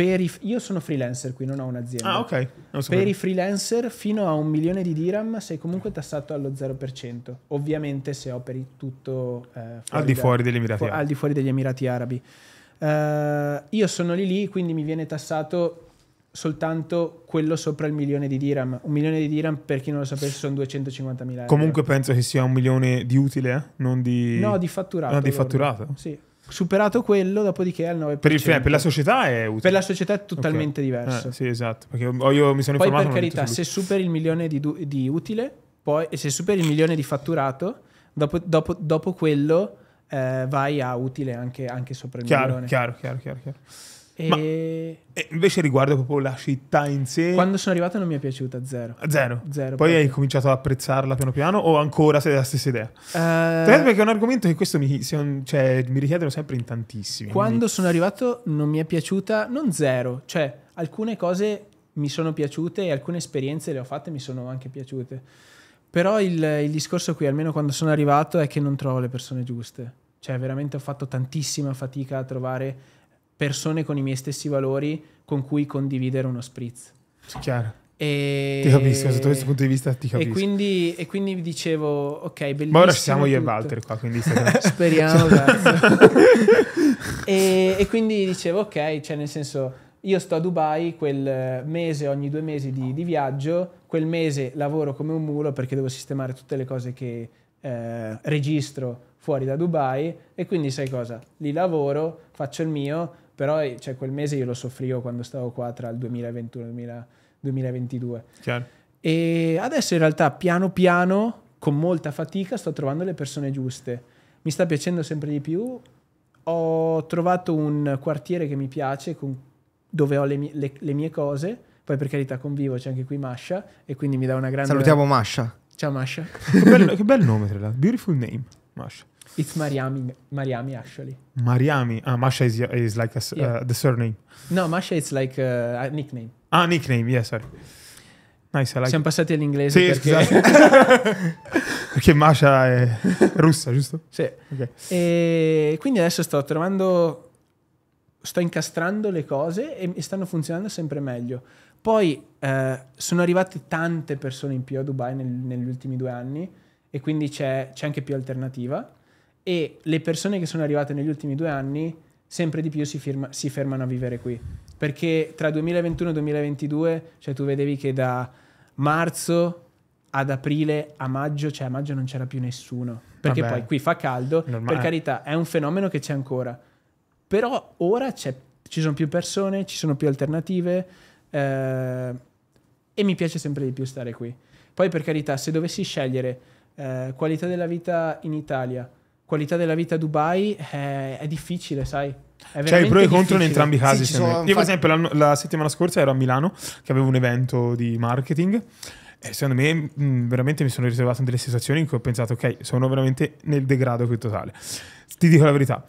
i, io sono freelancer qui, non ho un'azienda. Ah, ok. So per bene. i freelancer fino a un milione di diram sei comunque tassato allo 0%. Ovviamente se operi tutto eh, al, di da, degli Emirati fu- al di fuori degli Emirati Arabi. Uh, io sono lì lì, quindi mi viene tassato soltanto quello sopra il milione di diram. Un milione di diram, per chi non lo sapesse, sono 250 mila Comunque penso che sia un milione di utile, eh? non di... No, di fatturato. No, di fatturato. Sì. Superato quello, dopodiché al 9%. Per, il, per la società è utile. Per la società è totalmente okay. diverso. Eh, sì, esatto. Perché io, mi sono poi, informato. Poi, per carità, se superi il milione di, di, utile, poi, e se superi il milione di fatturato, dopo, dopo, dopo quello eh, vai a utile anche, anche sopra il chiaro, milione. Chiaro, chiaro, chiaro. chiaro. Ma, e... invece riguardo proprio la città in sé... Quando sono arrivato non mi è piaciuta, zero. Ah, zero? Zero. Poi proprio. hai cominciato ad apprezzarla piano piano o ancora sei la stessa idea? Uh... Perché è un argomento che questo mi, cioè, mi richiedono sempre in tantissimi. Quando quindi... sono arrivato non mi è piaciuta, non zero, cioè alcune cose mi sono piaciute e alcune esperienze le ho fatte e mi sono anche piaciute. Però il, il discorso qui, almeno quando sono arrivato, è che non trovo le persone giuste. Cioè veramente ho fatto tantissima fatica a trovare persone con i miei stessi valori con cui condividere uno spritz. Chiaro. E... Ti capisco, sotto questo punto di vista ti capisco. E quindi, e quindi dicevo, ok, bellissimo. Ma ora siamo io e Walter qua, quindi Speriamo, e, e, quindi dicevo, ok, cioè nel senso, io sto a Dubai quel mese, ogni due mesi di, di viaggio, quel mese lavoro come un mulo perché devo sistemare tutte le cose che eh, registro fuori da Dubai e quindi sai cosa? Lì lavoro, faccio il mio, però eh, cioè, quel mese io lo soffrivo quando stavo qua tra il 2021 e il 2022. Chiaro. E adesso in realtà piano piano, con molta fatica, sto trovando le persone giuste. Mi sta piacendo sempre di più. Ho trovato un quartiere che mi piace, con, dove ho le mie, le, le mie cose. Poi per carità convivo, c'è anche qui Masha e quindi mi dà una grande... Salutiamo Masha. Ciao Masha. che, bel, che bel nome, tra l'altro. Beautiful name, Masha. It's Mariami, Mariami actually. Mariami. Ah, Masha is, is like a, yeah. uh, the surname. No, Masha is like a, a nickname. Ah, nickname, yeah, sorry. Nice, I like Siamo passati all'inglese sì, perché... Esatto. perché Masha è russa, giusto? Sì. Okay. E quindi adesso sto trovando... Sto incastrando le cose e stanno funzionando sempre meglio. Poi eh, sono arrivate tante persone in più a Dubai nel, negli ultimi due anni e quindi c'è, c'è anche più alternativa e le persone che sono arrivate negli ultimi due anni sempre di più si, firma, si fermano a vivere qui. Perché tra 2021 e 2022, cioè tu vedevi che da marzo ad aprile a maggio, cioè a maggio non c'era più nessuno. Perché Vabbè, poi qui fa caldo, normale. per eh. carità, è un fenomeno che c'è ancora. Però ora ci sono più persone, ci sono più alternative eh, e mi piace sempre di più stare qui. Poi per carità, se dovessi scegliere eh, qualità della vita in Italia, qualità della vita a Dubai è, è difficile, sai. C'è cioè, i pro e i contro in entrambi i casi. Sì, sono... Io, per esempio, la, la settimana scorsa ero a Milano che avevo un evento di marketing. E secondo me, mh, mm, veramente mi sono riservato delle situazioni in cui ho pensato, ok, sono veramente nel degrado più totale. Ti dico la verità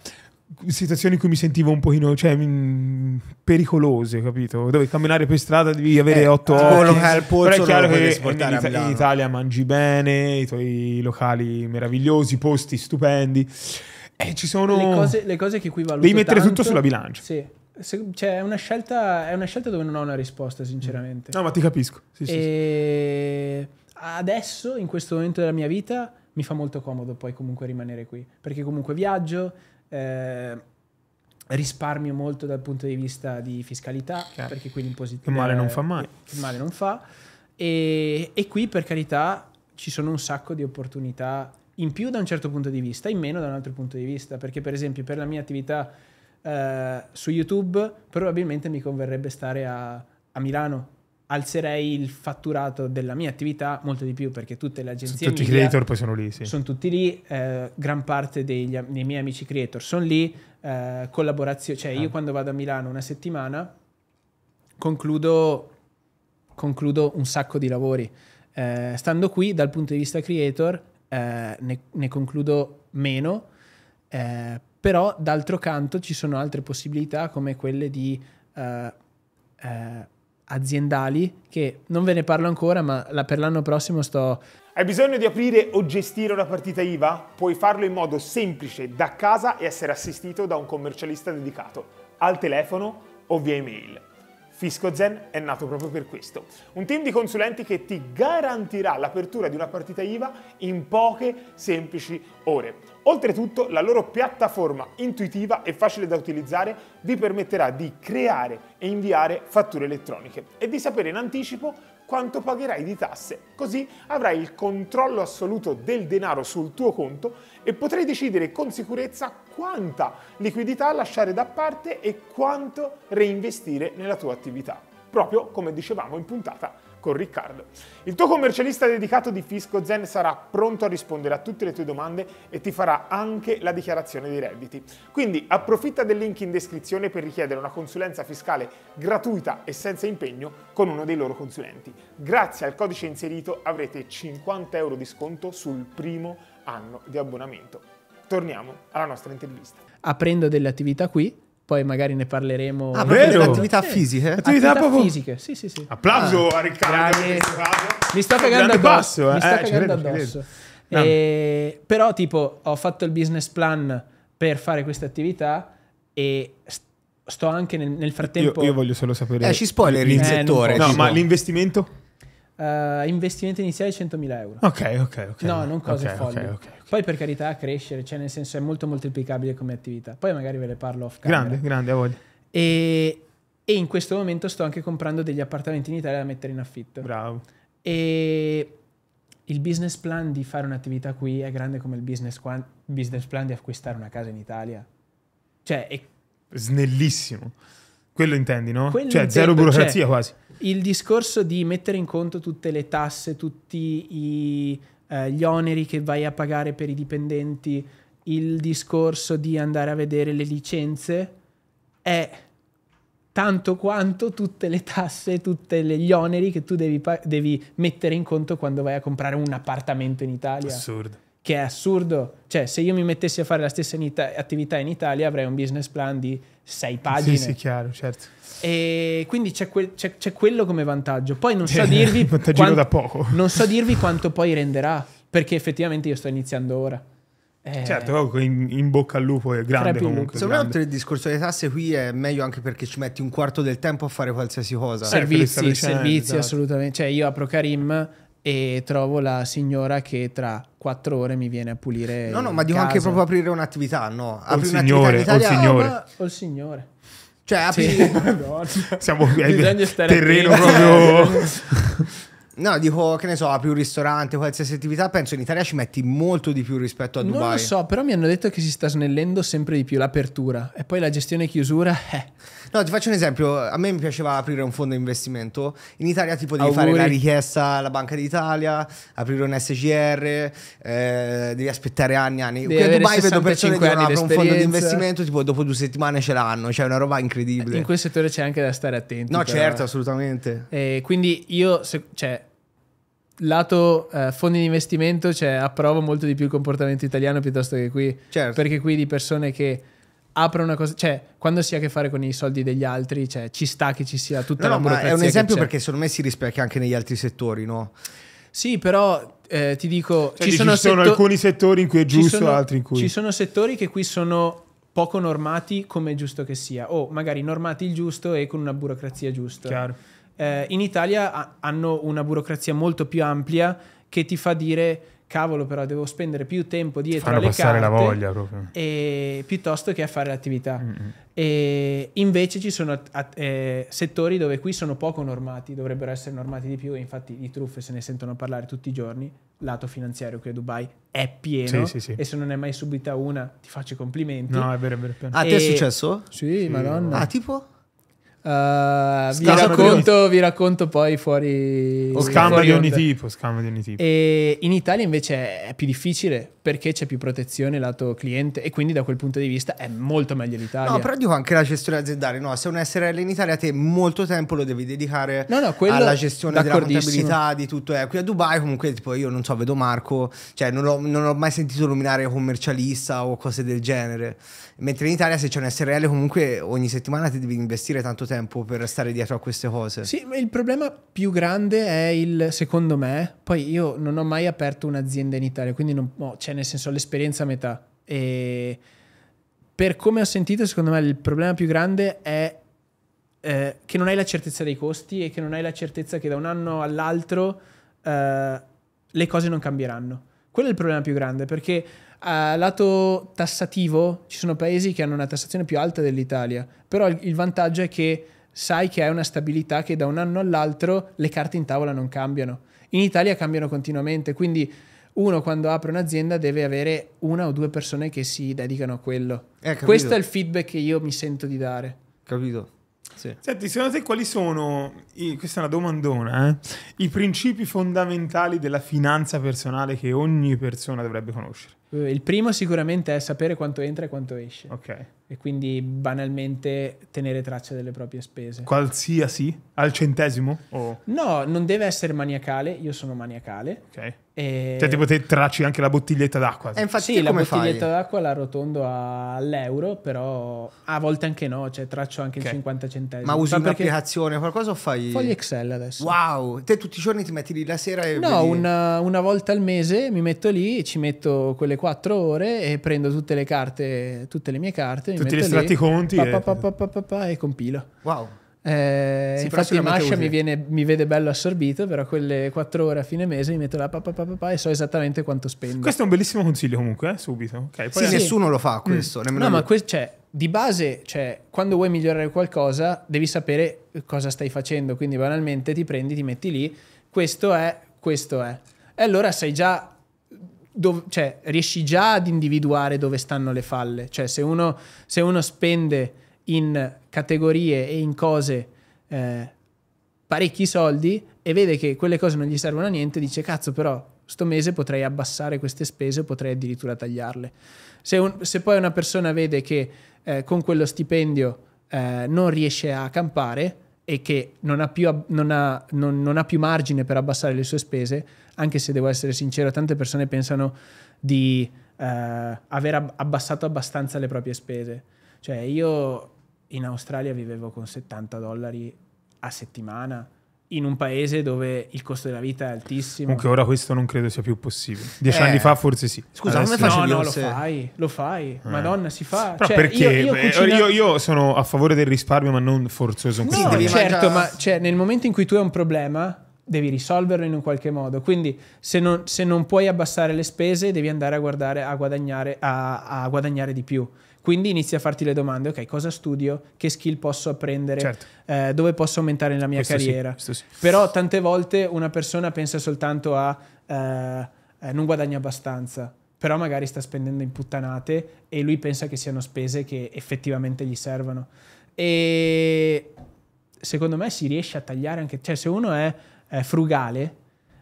situazioni in cui mi sentivo un pochino cioè, mh, mm, pericolose, capito? Dove camminare per strada devi avere eh, otto ore. Però è chiaro che in, Ita- in, Italia mangi bene, i tuoi locali meravigliosi, posti stupendi. Eh, ci sono le cose, le cose che qui valuto Devi mettere tanto, tutto sulla bilancia. Sì. Se, cioè, è una, scelta, è una scelta dove non ho una risposta, sinceramente. No, ma ti capisco. Sì, e... sì, adesso, in questo momento della mia vita, mi fa molto comodo poi comunque rimanere qui. Perché comunque viaggio, Ehm, risparmio molto dal punto di vista di fiscalità, Chiaro. perché qui l'imposizione... Che male non fa mai. Che male non fa. E, e, qui, per carità, ci sono un sacco di opportunità in più da un certo punto di vista, in meno da un altro punto di vista, perché per esempio per la mia attività eh, su YouTube probabilmente mi converrebbe stare a, a Milano alzerei il fatturato della mia attività molto di più perché tutte le agenzie sono tutti media, creator poi sono lì sì. sono tutti lì eh, gran parte degli, dei miei amici creator sono lì eh, collaborazione cioè ah. io quando vado a Milano una settimana concludo concludo un sacco di lavori eh, stando qui dal punto di vista creator eh, ne, ne, concludo meno eh, però d'altro canto ci sono altre possibilità come quelle di Uh, aziendali che non ve ne parlo ancora, ma per l'anno prossimo sto... Hai bisogno di aprire o gestire una partita IVA? Puoi farlo in modo semplice da casa e essere assistito da un commercialista dedicato, al telefono o via email. FiscoZen è nato proprio per questo. Un team di consulenti che ti garantirà l'apertura di una partita IVA in poche semplici ore. Oltretutto la loro piattaforma intuitiva e facile da utilizzare vi permetterà di creare e inviare fatture elettroniche e di sapere in anticipo quanto pagherai di tasse. Così avrai il controllo assoluto del denaro sul tuo conto e potrai decidere con sicurezza quanta liquidità lasciare da parte e quanto reinvestire nella tua attività, proprio come dicevamo in puntata con Riccardo. Il tuo commercialista dedicato di Fisco Zen sarà pronto a rispondere a tutte le tue domande e ti farà anche la dichiarazione dei redditi. Quindi approfitta del link in descrizione per richiedere una consulenza fiscale gratuita e senza impegno con uno dei loro consulenti. Grazie al codice inserito avrete 50 euro di sconto sul primo anno di abbonamento. Torniamo alla nostra intervista. Aprendo delle attività qui, poi magari ne parleremo. Ah, vero? Attività fisiche? Attività, attività fisiche, sì, sì, sì. Applauso ah, a Riccardo. Mi sto cagando addosso. eh? Mi sto eh, cagando credo, addosso. No. E, eh, però tipo ho fatto il business plan per fare questa attività e sto anche nel, nel frattempo... Io, io, voglio solo sapere... Eh, ci spoiler il eh, No, ma l'investimento? Uh, investimento iniziale 100.000 euro. Ok, ok, ok. No, non cose okay, folli. Okay, okay. Poi per carità crescere, cioè nel senso è molto moltiplicabile come attività. Poi magari ve le parlo off camera. Grande, grande, a voglia. E, e, in questo momento sto anche comprando degli appartamenti in Italia da mettere in affitto. Bravo. E il business plan di fare un'attività qui è grande come il business, business plan di acquistare una casa in Italia. Cioè, è... Snellissimo. Quello intendi, no? Quello cioè, intendo, zero burocrazia cioè, quasi. Il discorso di mettere in conto tutte le tasse, tutti i eh, gli oneri che vai a pagare per i dipendenti, il discorso di andare a vedere le licenze è tanto quanto tutte le tasse, tutti gli oneri che tu devi, devi mettere in conto quando vai a comprare un appartamento in Italia. Assurdo che è assurdo. Cioè, se io mi mettessi a fare la stessa in attività in Italia avrei un business plan di sei pagine. Sì, sì, chiaro, certo. E quindi c'è, que- c'è, c'è quello come vantaggio. Poi non so dirvi... quant- da poco. non so dirvi quanto poi renderà, perché effettivamente io sto iniziando ora. Eh, certo, in, in, bocca al lupo è grande comunque. Se me il discorso delle tasse qui è meglio anche perché ci metti un quarto del tempo a fare qualsiasi cosa. Servizi, eh, servizi esatto. assolutamente. Cioè io apro Karim, e trovo la signora che tra quattro ore mi viene a pulire. No, no, ma devo casa. anche proprio aprire un'attività, no? Apri il signore, in o il signore. Oh, ma... O il signore. Cioè, apri... Sì. Siamo qui, terreno proprio... No, dico che ne so, apri un ristorante, qualsiasi attività, penso in Italia ci metti molto di più rispetto a Dubai. Non lo so, però mi hanno detto che si sta snellendo sempre di più l'apertura e poi la gestione chiusura. Eh. No, ti faccio un esempio, a me mi piaceva aprire un fondo investimento, in Italia tipo devi Auguri. fare la richiesta alla Banca d'Italia, aprire un SGR, eh, devi aspettare anni e anni. Qui a Dubai vedo persone che non aprono un fondo di investimento, tipo dopo due settimane ce l'hanno, cioè è una roba incredibile. In quel settore c'è anche da stare attenti. No, però. certo, assolutamente. Eh, quindi io, se, cioè, lato eh, fondi di investimento cioè, approvo molto di più il comportamento italiano piuttosto che qui. Certo. Perché qui di persone che aprono una cosa, cioè quando si ha a che fare con i soldi degli altri, cioè, ci sta che ci sia tutta no, la burocrazia. è un esempio perché secondo me si rispecchia anche negli altri settori, no? Sì, però eh, ti dico, cioè, ci, sono, ci sono, alcuni settori in cui è giusto, sono, altri in cui... Ci sono settori che qui sono poco normati come è giusto che sia, o magari normati il giusto e con una burocrazia giusta. Chiaro eh, in Italia ha, hanno una burocrazia molto più ampia che ti fa dire cavolo però devo spendere più tempo dietro Fanno alle passare carte la voglia proprio. E, piuttosto che a fare l'attività. Mm-hmm. E invece ci sono at- eh, settori dove qui sono poco normati, dovrebbero essere normati di più, infatti i truffe se ne sentono parlare tutti i giorni, lato finanziario qui a Dubai è pieno sì, sì, sì. e se non ne è mai subita una ti faccio i complimenti. No, è vero, è vero. È vero. A te è successo? Sì, sì, madonna. Ah, tipo? Eh, vi, racconto, vi, racconto, poi fuori. O scambio di ogni tipo. di ogni tipo. E in Italia invece è più difficile perché c'è più protezione lato cliente e quindi da quel punto di vista è molto meglio l'Italia. No, però dico anche la gestione aziendale. No, se un SRL in Italia te molto tempo lo devi dedicare no, no, alla gestione della contabilità, di tutto. Eh. Qui a Dubai comunque tipo io non so, vedo Marco, cioè non, ho, non ho mai sentito nominare commercialista o cose del genere. Mentre in Italia se c'è un SRL comunque ogni settimana ti devi investire tanto tempo per stare dietro a queste cose. Sì, ma il problema più grande è il, secondo me, poi io non ho mai aperto un'azienda in Italia, quindi non, oh, cioè nel senso l'esperienza a metà. E per come ho sentito, secondo me il problema più grande è eh, che non hai la certezza dei costi e che non hai la certezza che da un anno all'altro eh, le cose non cambieranno. Quello è il problema più grande perché a lato tassativo ci sono paesi che hanno una tassazione più alta dell'Italia, però il vantaggio è che sai che hai una stabilità che da un anno all'altro le carte in tavola non cambiano. In Italia cambiano continuamente, quindi uno quando apre un'azienda deve avere una o due persone che si dedicano a quello. Eh, Questo è il feedback che io mi sento di dare. Capito? Sì. Senti, secondo te quali sono, questa è una domandona, eh? i principi fondamentali della finanza personale che ogni persona dovrebbe conoscere? Eh, il primo sicuramente è sapere quanto entra e quanto esce. Ok e quindi banalmente tenere traccia delle proprie spese. Qualsiasi? Al centesimo? Oh. No, non deve essere maniacale, io sono maniacale. Ok. E... Cioè tipo te tracci anche la bottiglietta d'acqua. E infatti sì, la bottiglietta fai? d'acqua la rotondo all'euro, però a volte anche no, cioè traccio anche okay. il 50 centesimo. Ma usi un'applicazione o qualcosa o fai? Fogli Excel adesso. Wow, te tutti i giorni ti metti lì la sera e... No, una, una volta al mese mi metto lì, ci metto quelle quattro ore e prendo tutte le carte, tutte le mie carte. Tutti gli estratti conti pa, pa, pa, pa, pa, e compilo. Wow. Eh, sì, infatti Masha mi, viene, mi, vede bello assorbito, però quelle 4 ore a fine mese mi metto la papà pa, pa, pa e so esattamente quanto spendo. Questo è un bellissimo consiglio comunque, eh? subito. Okay, sì, sì. nessuno lo fa mm. questo. Mm. No, ma que- cioè, di base, cioè, quando vuoi migliorare qualcosa, devi sapere cosa stai facendo. Quindi banalmente ti prendi, ti metti lì, questo è, questo è. E allora sai già dove, cioè, riesci già ad individuare dove stanno le falle. Cioè, se uno, se uno spende in categorie e in cose eh, parecchi soldi e vede che quelle cose non gli servono a niente, dice cazzo però sto mese potrei abbassare queste spese, o potrei addirittura tagliarle. Se, un, se poi una persona vede che eh, con quello stipendio eh, non riesce a campare e che non ha, più, non, ha, non, non ha più margine per abbassare le sue spese, anche se devo essere sincero, tante persone pensano di eh, aver abbassato abbastanza le proprie spese. Cioè io in Australia vivevo con 70 dollari a settimana in un paese dove il costo della vita è altissimo. Comunque ora questo non credo sia più possibile. Dieci eh. anni fa forse sì. Scusa, Adesso come faccio? No, no, se... lo fai, lo fai. Eh. Madonna, si fa. Però cioè, perché? Io, io, cucina... io, io, sono a favore del risparmio, ma non forzoso. No, certo, mangiare... ma cioè, nel momento in cui tu hai un problema, devi risolverlo in un qualche modo. Quindi se non, se non puoi abbassare le spese, devi andare a, guardare, a, guadagnare, a, a guadagnare di più. Quindi inizi a farti le domande, ok, cosa studio, che skill posso apprendere, certo. eh, dove posso aumentare la mia questo carriera. Sì, sì. Però tante volte una persona pensa soltanto a eh, eh non guadagno abbastanza, però magari sta spendendo in puttanate e lui pensa che siano spese che effettivamente gli servono. E secondo me si riesce a tagliare anche, cioè se uno è eh, frugale,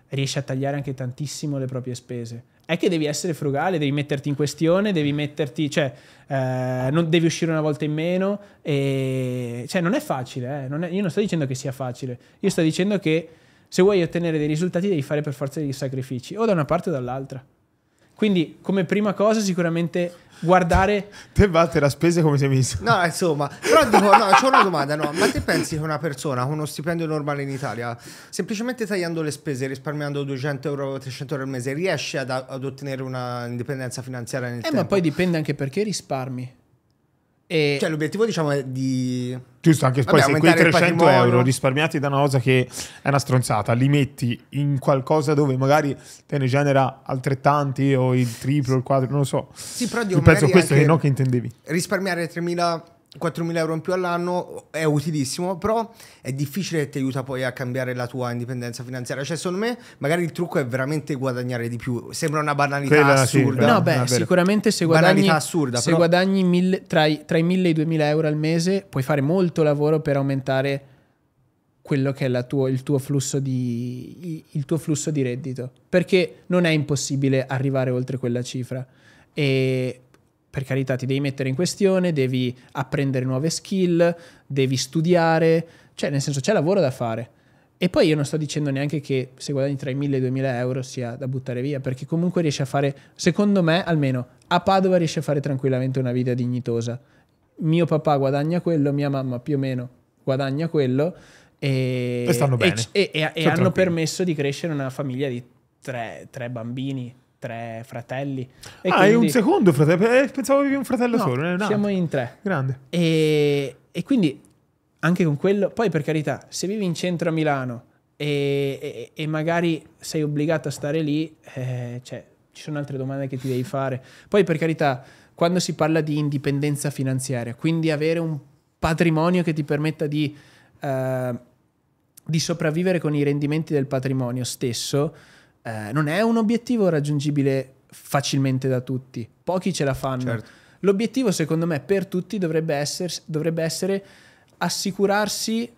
riesci a tagliare anche tantissimo le proprie spese. È che devi essere frugale, devi metterti in questione, devi metterti, cioè, eh, non devi uscire una volta in meno. E, cioè, non è facile, eh, non è, io non sto dicendo che sia facile, io sto dicendo che se vuoi ottenere dei risultati devi fare per forza dei sacrifici, o da una parte o dall'altra. Quindi, come prima cosa, sicuramente guardare. Te batte la spesa come sei messo? No, insomma, però dico, no, c'ho una domanda, no, ma te pensi che una persona con uno stipendio normale in Italia, semplicemente tagliando le spese, risparmiando 200 euro, 300 euro al mese, riesce ad, ad ottenere una indipendenza finanziaria nel eh, tempo? Eh, ma poi dipende anche perché risparmi. E... Cioè l'obiettivo diciamo è di... Giusto, anche Vabbè, poi se quei 300 euro risparmiati da una cosa che è una stronzata, li metti in qualcosa dove magari te ne genera altrettanti o il triplo, il quadro, non lo so. Sì, però dico, Io penso questo che non che intendevi. Risparmiare 3.000 4.000 euro in più all'anno è utilissimo, però è difficile che ti aiuta poi a cambiare la tua indipendenza finanziaria. Cioè, secondo me, magari il trucco è veramente guadagnare di più. Sembra una banalità Quella, assurda. Sì, no, beh, sicuramente se guadagni, assurda, se però... guadagni mille, tra, i, tra i 1.000 e i 2.000 euro al mese, puoi fare molto lavoro per aumentare quello che è tuo, il, tuo di, il tuo flusso di reddito. Perché non è impossibile arrivare oltre quella cifra. E per carità ti devi mettere in questione, devi apprendere nuove skill, devi studiare, cioè nel senso c'è lavoro da fare. E poi io non sto dicendo neanche che se guadagni tra i 1000 e i 2000 euro sia da buttare via, perché comunque riesci a fare, secondo me almeno, a Padova riesci a fare tranquillamente una vita dignitosa. Mio papà guadagna quello, mia mamma più o meno guadagna quello e, e, e, e hanno permesso di crescere una famiglia di tre, tre bambini tre fratelli. E ah, quindi... è un secondo fratello, eh, pensavo avevi un fratello no, solo. Eh, no, siamo in tre. Grande. E, e, quindi anche con quello, poi per carità, se vivi in centro a Milano e, e, e magari sei obbligato a stare lì, eh, cioè, ci sono altre domande che ti devi fare. Poi per carità, quando si parla di indipendenza finanziaria, quindi avere un patrimonio che ti permetta di, eh, di sopravvivere con i rendimenti del patrimonio stesso, eh, non è un obiettivo raggiungibile facilmente da tutti, pochi ce la fanno. Certo. L'obiettivo secondo me per tutti dovrebbe, essere, dovrebbe essere assicurarsi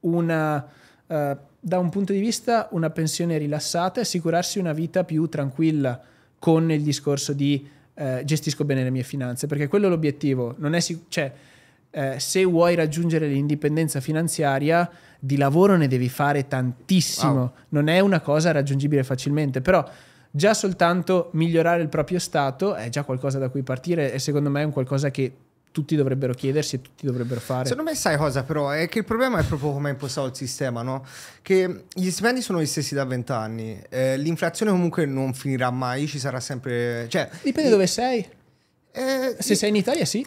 una, eh, da un punto di vista una pensione rilassata e assicurarsi una vita più tranquilla con il discorso di eh, gestisco bene le mie finanze, perché quello è l'obiettivo, non è sic- cioè, eh, se vuoi raggiungere l'indipendenza finanziaria, di lavoro ne devi fare tantissimo. Wow. Non è una cosa raggiungibile facilmente, però già soltanto migliorare il proprio stato è già qualcosa da cui partire e secondo me è un qualcosa che tutti dovrebbero chiedersi e tutti dovrebbero fare. Secondo me sai cosa però? È che il problema è proprio come è impostato il sistema, no? Che gli stipendi sono gli stessi da vent'anni, eh, l'inflazione comunque non finirà mai, ci sarà sempre... Cioè, Dipende i... dove sei. Eh, se sei in Italia sì.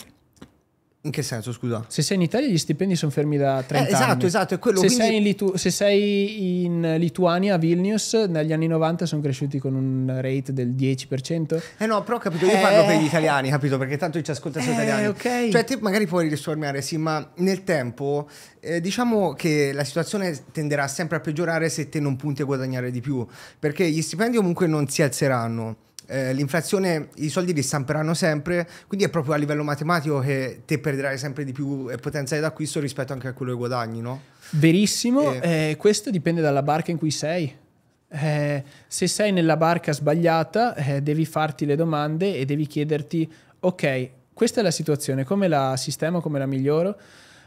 In che senso, scusa? Se sei in Italia gli stipendi sono fermi da 30 eh, esatto, anni. Esatto, esatto. Se, quindi... sei in Litu- se sei in Lituania, a Vilnius, negli anni 90 sono cresciuti con un rate del 10%. Eh no, però ho capito, io eh... parlo per gli eh. italiani, capito? Perché tanto ci ascolta solo eh, italiani. ok. Cioè, te magari puoi risparmiare, sì, ma nel tempo eh, diciamo che la situazione tenderà sempre a peggiorare se te non punti a guadagnare di più, perché gli stipendi comunque non si alzeranno eh, l'inflazione, i soldi li stamperanno sempre, quindi è proprio a livello matematico che te perderai sempre di più potenziale d'acquisto rispetto anche a quello che guadagni, no? Verissimo, e... eh, questo dipende dalla barca in cui sei. Eh, se sei nella barca sbagliata, eh, devi farti le domande e devi chiederti, ok, questa è la situazione, come la sistemo, come la miglioro?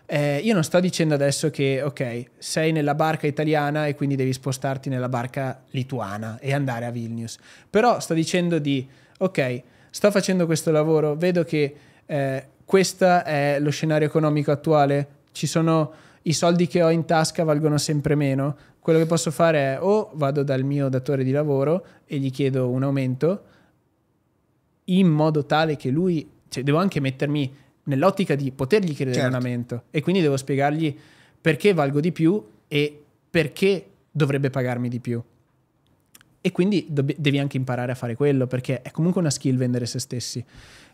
Eh, io non sto dicendo adesso che, ok, sei nella barca italiana e quindi devi spostarti nella barca lituana e andare a Vilnius, però sto dicendo di, ok, sto facendo questo lavoro, vedo che eh, questo è lo scenario economico attuale, ci sono i soldi che ho in tasca valgono sempre meno, quello che posso fare è o vado dal mio datore di lavoro e gli chiedo un aumento in modo tale che lui, cioè devo anche mettermi nell'ottica di potergli chiedere certo. abbonamento e quindi devo spiegargli perché valgo di più e perché dovrebbe pagarmi di più. E quindi devi anche imparare a fare quello perché è comunque una skill vendere se stessi.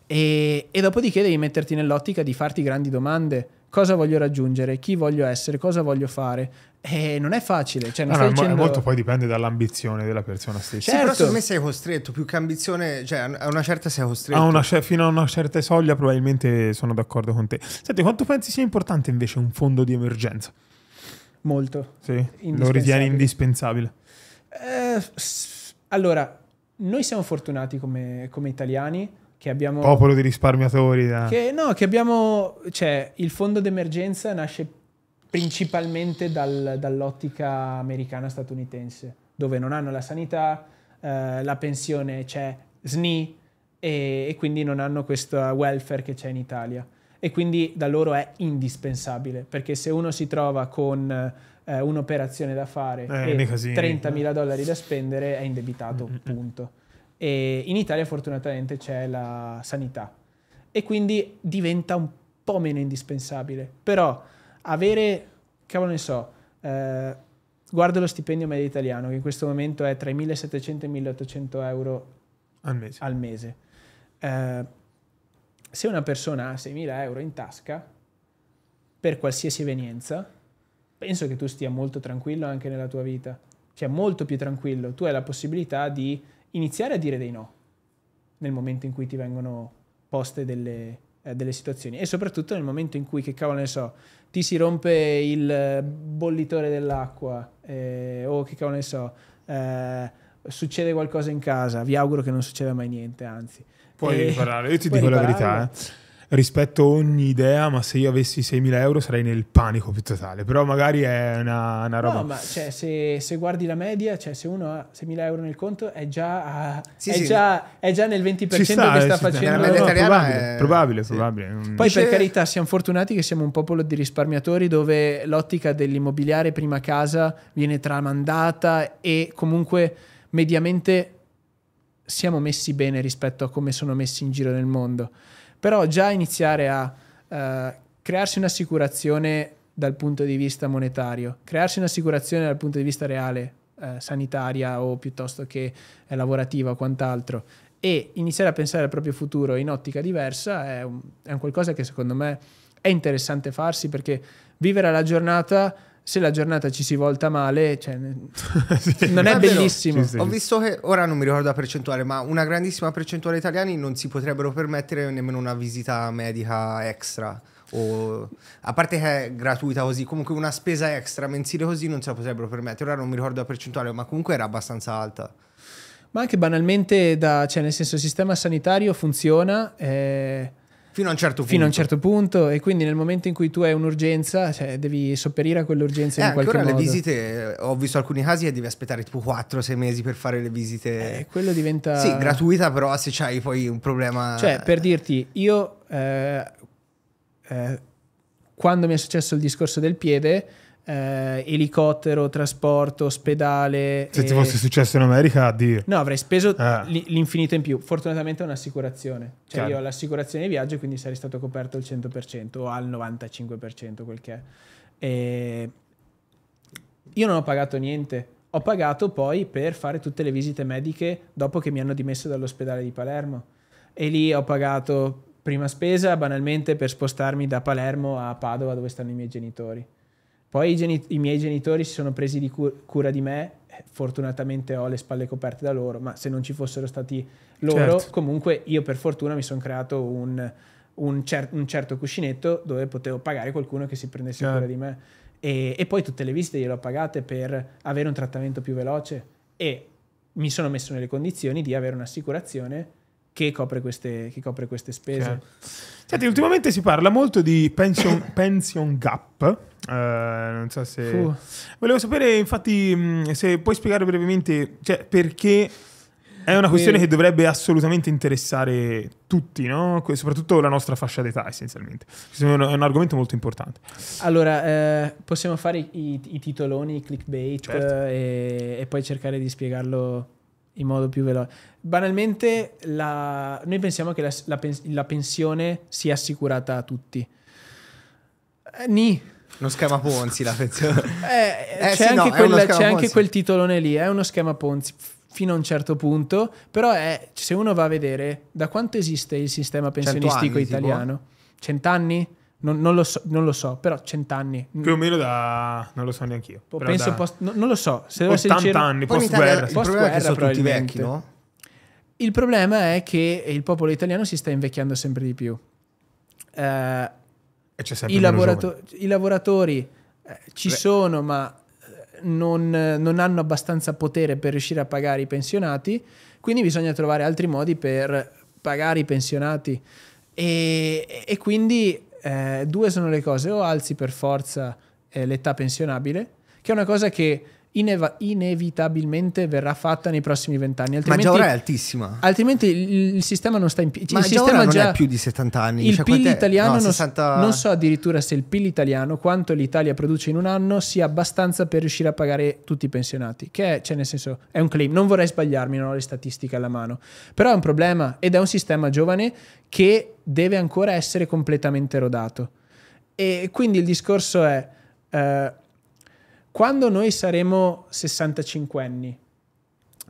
E, e dopodiché devi metterti nell'ottica di farti grandi domande cosa voglio raggiungere, chi voglio essere, cosa voglio fare. E non è facile. Cioè, non no, no, dicendo... Molto poi dipende dall'ambizione della persona stessa. Certo. Sì, però certo. me sei costretto, più che ambizione, cioè a una certa sei costretto. A una, fino a una certa soglia probabilmente sono d'accordo con te. Senti, quanto pensi sia importante invece un fondo di emergenza? Molto. Sì, lo ritieni indispensabile? Eh, allora, noi siamo fortunati come, come italiani che abbiamo... Popolo di risparmiatori. Da... Eh. Che, no, che abbiamo... Cioè, il fondo d'emergenza nasce principalmente dal, dall'ottica americana-statunitense, dove non hanno la sanità, eh, la pensione c'è SNI e, e quindi non hanno questo welfare che c'è in Italia. E quindi da loro è indispensabile, perché se uno si trova con eh, un'operazione da fare eh, e 30.000 dollari da spendere, è indebitato, mm, mm, mm. punto. E in Italia fortunatamente c'è la sanità e quindi diventa un po' meno indispensabile. Però avere, cavolo ne so, eh, guardo lo stipendio medio italiano che in questo momento è tra i 1700 e i 1800 euro al mese. Al mese. Eh, se una persona ha 6.000 euro in tasca per qualsiasi evenienza, penso che tu stia molto tranquillo anche nella tua vita, cioè molto più tranquillo. Tu hai la possibilità di iniziare a dire dei no nel momento in cui ti vengono poste delle, eh, delle situazioni e soprattutto nel momento in cui, che cavolo ne so, ti si rompe il eh, bollitore dell'acqua eh, o che cavolo ne so, eh, succede qualcosa in casa, vi auguro che non succeda mai niente, anzi. Puoi eh, imparare, io ti dico imparare. la verità. Eh rispetto ogni idea, ma se io avessi 6.000 euro sarei nel panico più totale. Però magari è una, una roba... No, ma cioè, se, se, guardi la media, cioè se uno ha 6.000 euro nel conto è già, a, sì, è, sì. Già, è già nel 20% sta, eh, che sta facendo... Nella media italiana no, probabile, è... probabile, sì. Poi Dice... per carità siamo fortunati che siamo un popolo di risparmiatori dove l'ottica dell'immobiliare prima casa viene tramandata e comunque mediamente siamo messi bene rispetto a come sono messi in giro nel mondo. Però già iniziare a eh, crearsi un'assicurazione dal punto di vista monetario, crearsi un'assicurazione dal punto di vista reale, eh, sanitaria o piuttosto che eh, lavorativa o quant'altro, e iniziare a pensare al proprio futuro in ottica diversa è un, è un qualcosa che secondo me è interessante farsi perché vivere la giornata se la giornata ci si volta male, cioè, sì, non è, è bellissimo. Sì, sì. Ho visto che ora non mi ricordo la percentuale, ma una grandissima percentuale di italiani non si potrebbero permettere nemmeno una visita medica extra. O, a parte che è gratuita così, comunque una spesa extra mensile così non se la potrebbero permettere. Ora non mi ricordo la percentuale, ma comunque era abbastanza alta. Ma anche banalmente, da, cioè, nel senso, il sistema sanitario funziona. Eh Fino a un certo punto. Fino a un certo punto e quindi nel momento in cui tu hai un'urgenza, cioè, devi sopperire a quell'urgenza eh, in qualche modo. Ancora le visite, eh, ho visto alcuni casi e devi aspettare tipo 4-6 mesi per fare le visite. Eh, quello diventa... Sì, gratuita però se c'hai poi un problema... Cioè, per eh. dirti, io eh, eh, quando mi è successo il discorso del piede eh, elicottero, trasporto, ospedale. Se e... ti eh, fosse successo in America, addio. No, avrei speso ah. l'infinito in più. Fortunatamente è un'assicurazione. Cioè Chiaro. io ho l'assicurazione di viaggio, quindi sarei stato coperto al 100% o al 95%, quel che è. E... Io non ho pagato niente. Ho pagato poi per fare tutte le visite mediche dopo che mi hanno dimesso dall'ospedale di Palermo. E lì ho pagato prima spesa banalmente per spostarmi da Palermo a Padova dove stanno i miei genitori poi i, geni- i miei genitori si sono presi di cu- cura di me, fortunatamente ho le spalle coperte da loro, ma se non ci fossero stati loro, certo. comunque io per fortuna mi sono creato un, un, cer- un, certo cuscinetto dove potevo pagare qualcuno che si prendesse certo. cura di me. E, e, poi tutte le visite gliele ho pagate per avere un trattamento più veloce e mi sono messo nelle condizioni di avere un'assicurazione che copre queste, che copre queste spese. Certo. Senti, ultimamente si parla molto di pension, pension gap. Uh, non so se. Fu. Volevo sapere, infatti, mm, se puoi spiegare brevemente cioè, perché. È una questione che dovrebbe assolutamente interessare tutti, no? soprattutto la nostra fascia d'età essenzialmente. È un, argomento molto importante. Allora, eh, possiamo fare i, i, titoloni, i clickbait certo. Eh, e, e, poi cercare di spiegarlo in modo più veloce. Banalmente, la, noi pensiamo che la, la, la, pensione sia assicurata a tutti. Eh, ni. Uno schema Ponzi la pensione. eh, eh, c'è, sì, anche, no, quella, c'è anche, quel titolone lì, è uno schema Ponzi fino a un certo punto, però è, se uno va a vedere da quanto esiste il sistema pensionistico italiano, tipo? cent'anni? Non, non, lo so, non, lo so, però cent'anni. Mm. Più o meno da... non lo so neanche io. Penso da... post... no, non lo so. Se 80 dicere... anni, post-guerra. Il problema è che sono tutti vecchi, no? Il problema è che il popolo italiano si sta invecchiando sempre di più. Eh, sempre i, lavorato i, lavoratori eh, ci Beh. sono, ma eh, non, non hanno abbastanza potere per riuscire a pagare i pensionati, quindi bisogna trovare altri modi per pagare i pensionati. E, e, quindi eh, due sono le cose, o alzi per forza eh, l'età pensionabile, che è una cosa che ineva- inevitabilmente verrà fatta nei prossimi vent'anni. Ma già ora è altissima. Altrimenti il, il sistema non sta in piedi. Cioè, il già sistema ora già, non è più di 70 anni. Il cioè, PIL italiano, no, 60... non, non so addirittura se il PIL italiano, quanto l'Italia produce in un anno, sia abbastanza per riuscire a pagare tutti i pensionati. Che è, cioè nel senso, è un claim. Non vorrei sbagliarmi, non ho le statistiche alla mano. Però è un problema ed è un sistema giovane che deve ancora essere completamente rodato. E quindi il discorso è... Eh, quando noi saremo 65 anni,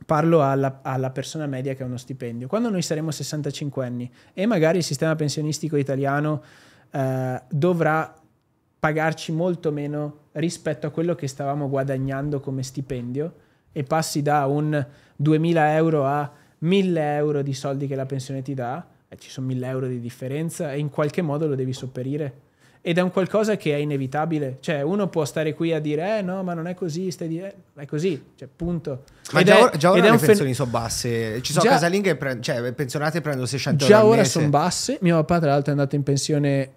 parlo alla, alla, persona media che ha uno stipendio, quando noi saremo 65 anni e magari il sistema pensionistico italiano eh, dovrà pagarci molto meno rispetto a quello che stavamo guadagnando come stipendio e passi da un 2000 euro a 1000 euro di soldi che la pensione ti dà, eh, ci sono 1000 euro di differenza e in qualche modo lo devi sopperire ed è un qualcosa che è inevitabile. Cioè, uno può stare qui a dire, eh no, ma non è così, stai di... Eh, è così, cioè, punto. Ma ed già, è, or- già ora le pensioni fen- sono basse. Ci sono già, casalinghe, pre- cioè, pensionate prendono 600 euro Già ora sono basse. Mio papà, tra l'altro, è andato in pensione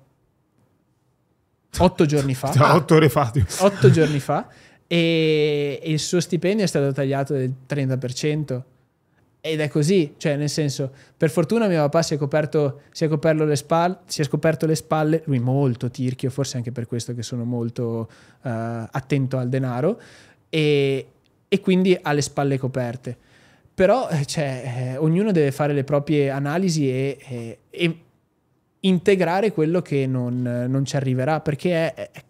otto giorni fa. Ah, otto ore fa. Otto giorni fa. e il suo stipendio è stato tagliato del 30%. Ed è così, cioè nel senso, per fortuna mio papà si è coperto, si è coperto, le, spalle, si è scoperto le spalle, lui molto tirchio, forse anche per questo che sono molto uh, attento al denaro, e, e, quindi ha le spalle coperte. Però eh, cioè, eh, ognuno deve fare le proprie analisi e, e, e integrare quello che non, non, ci arriverà, perché è, è,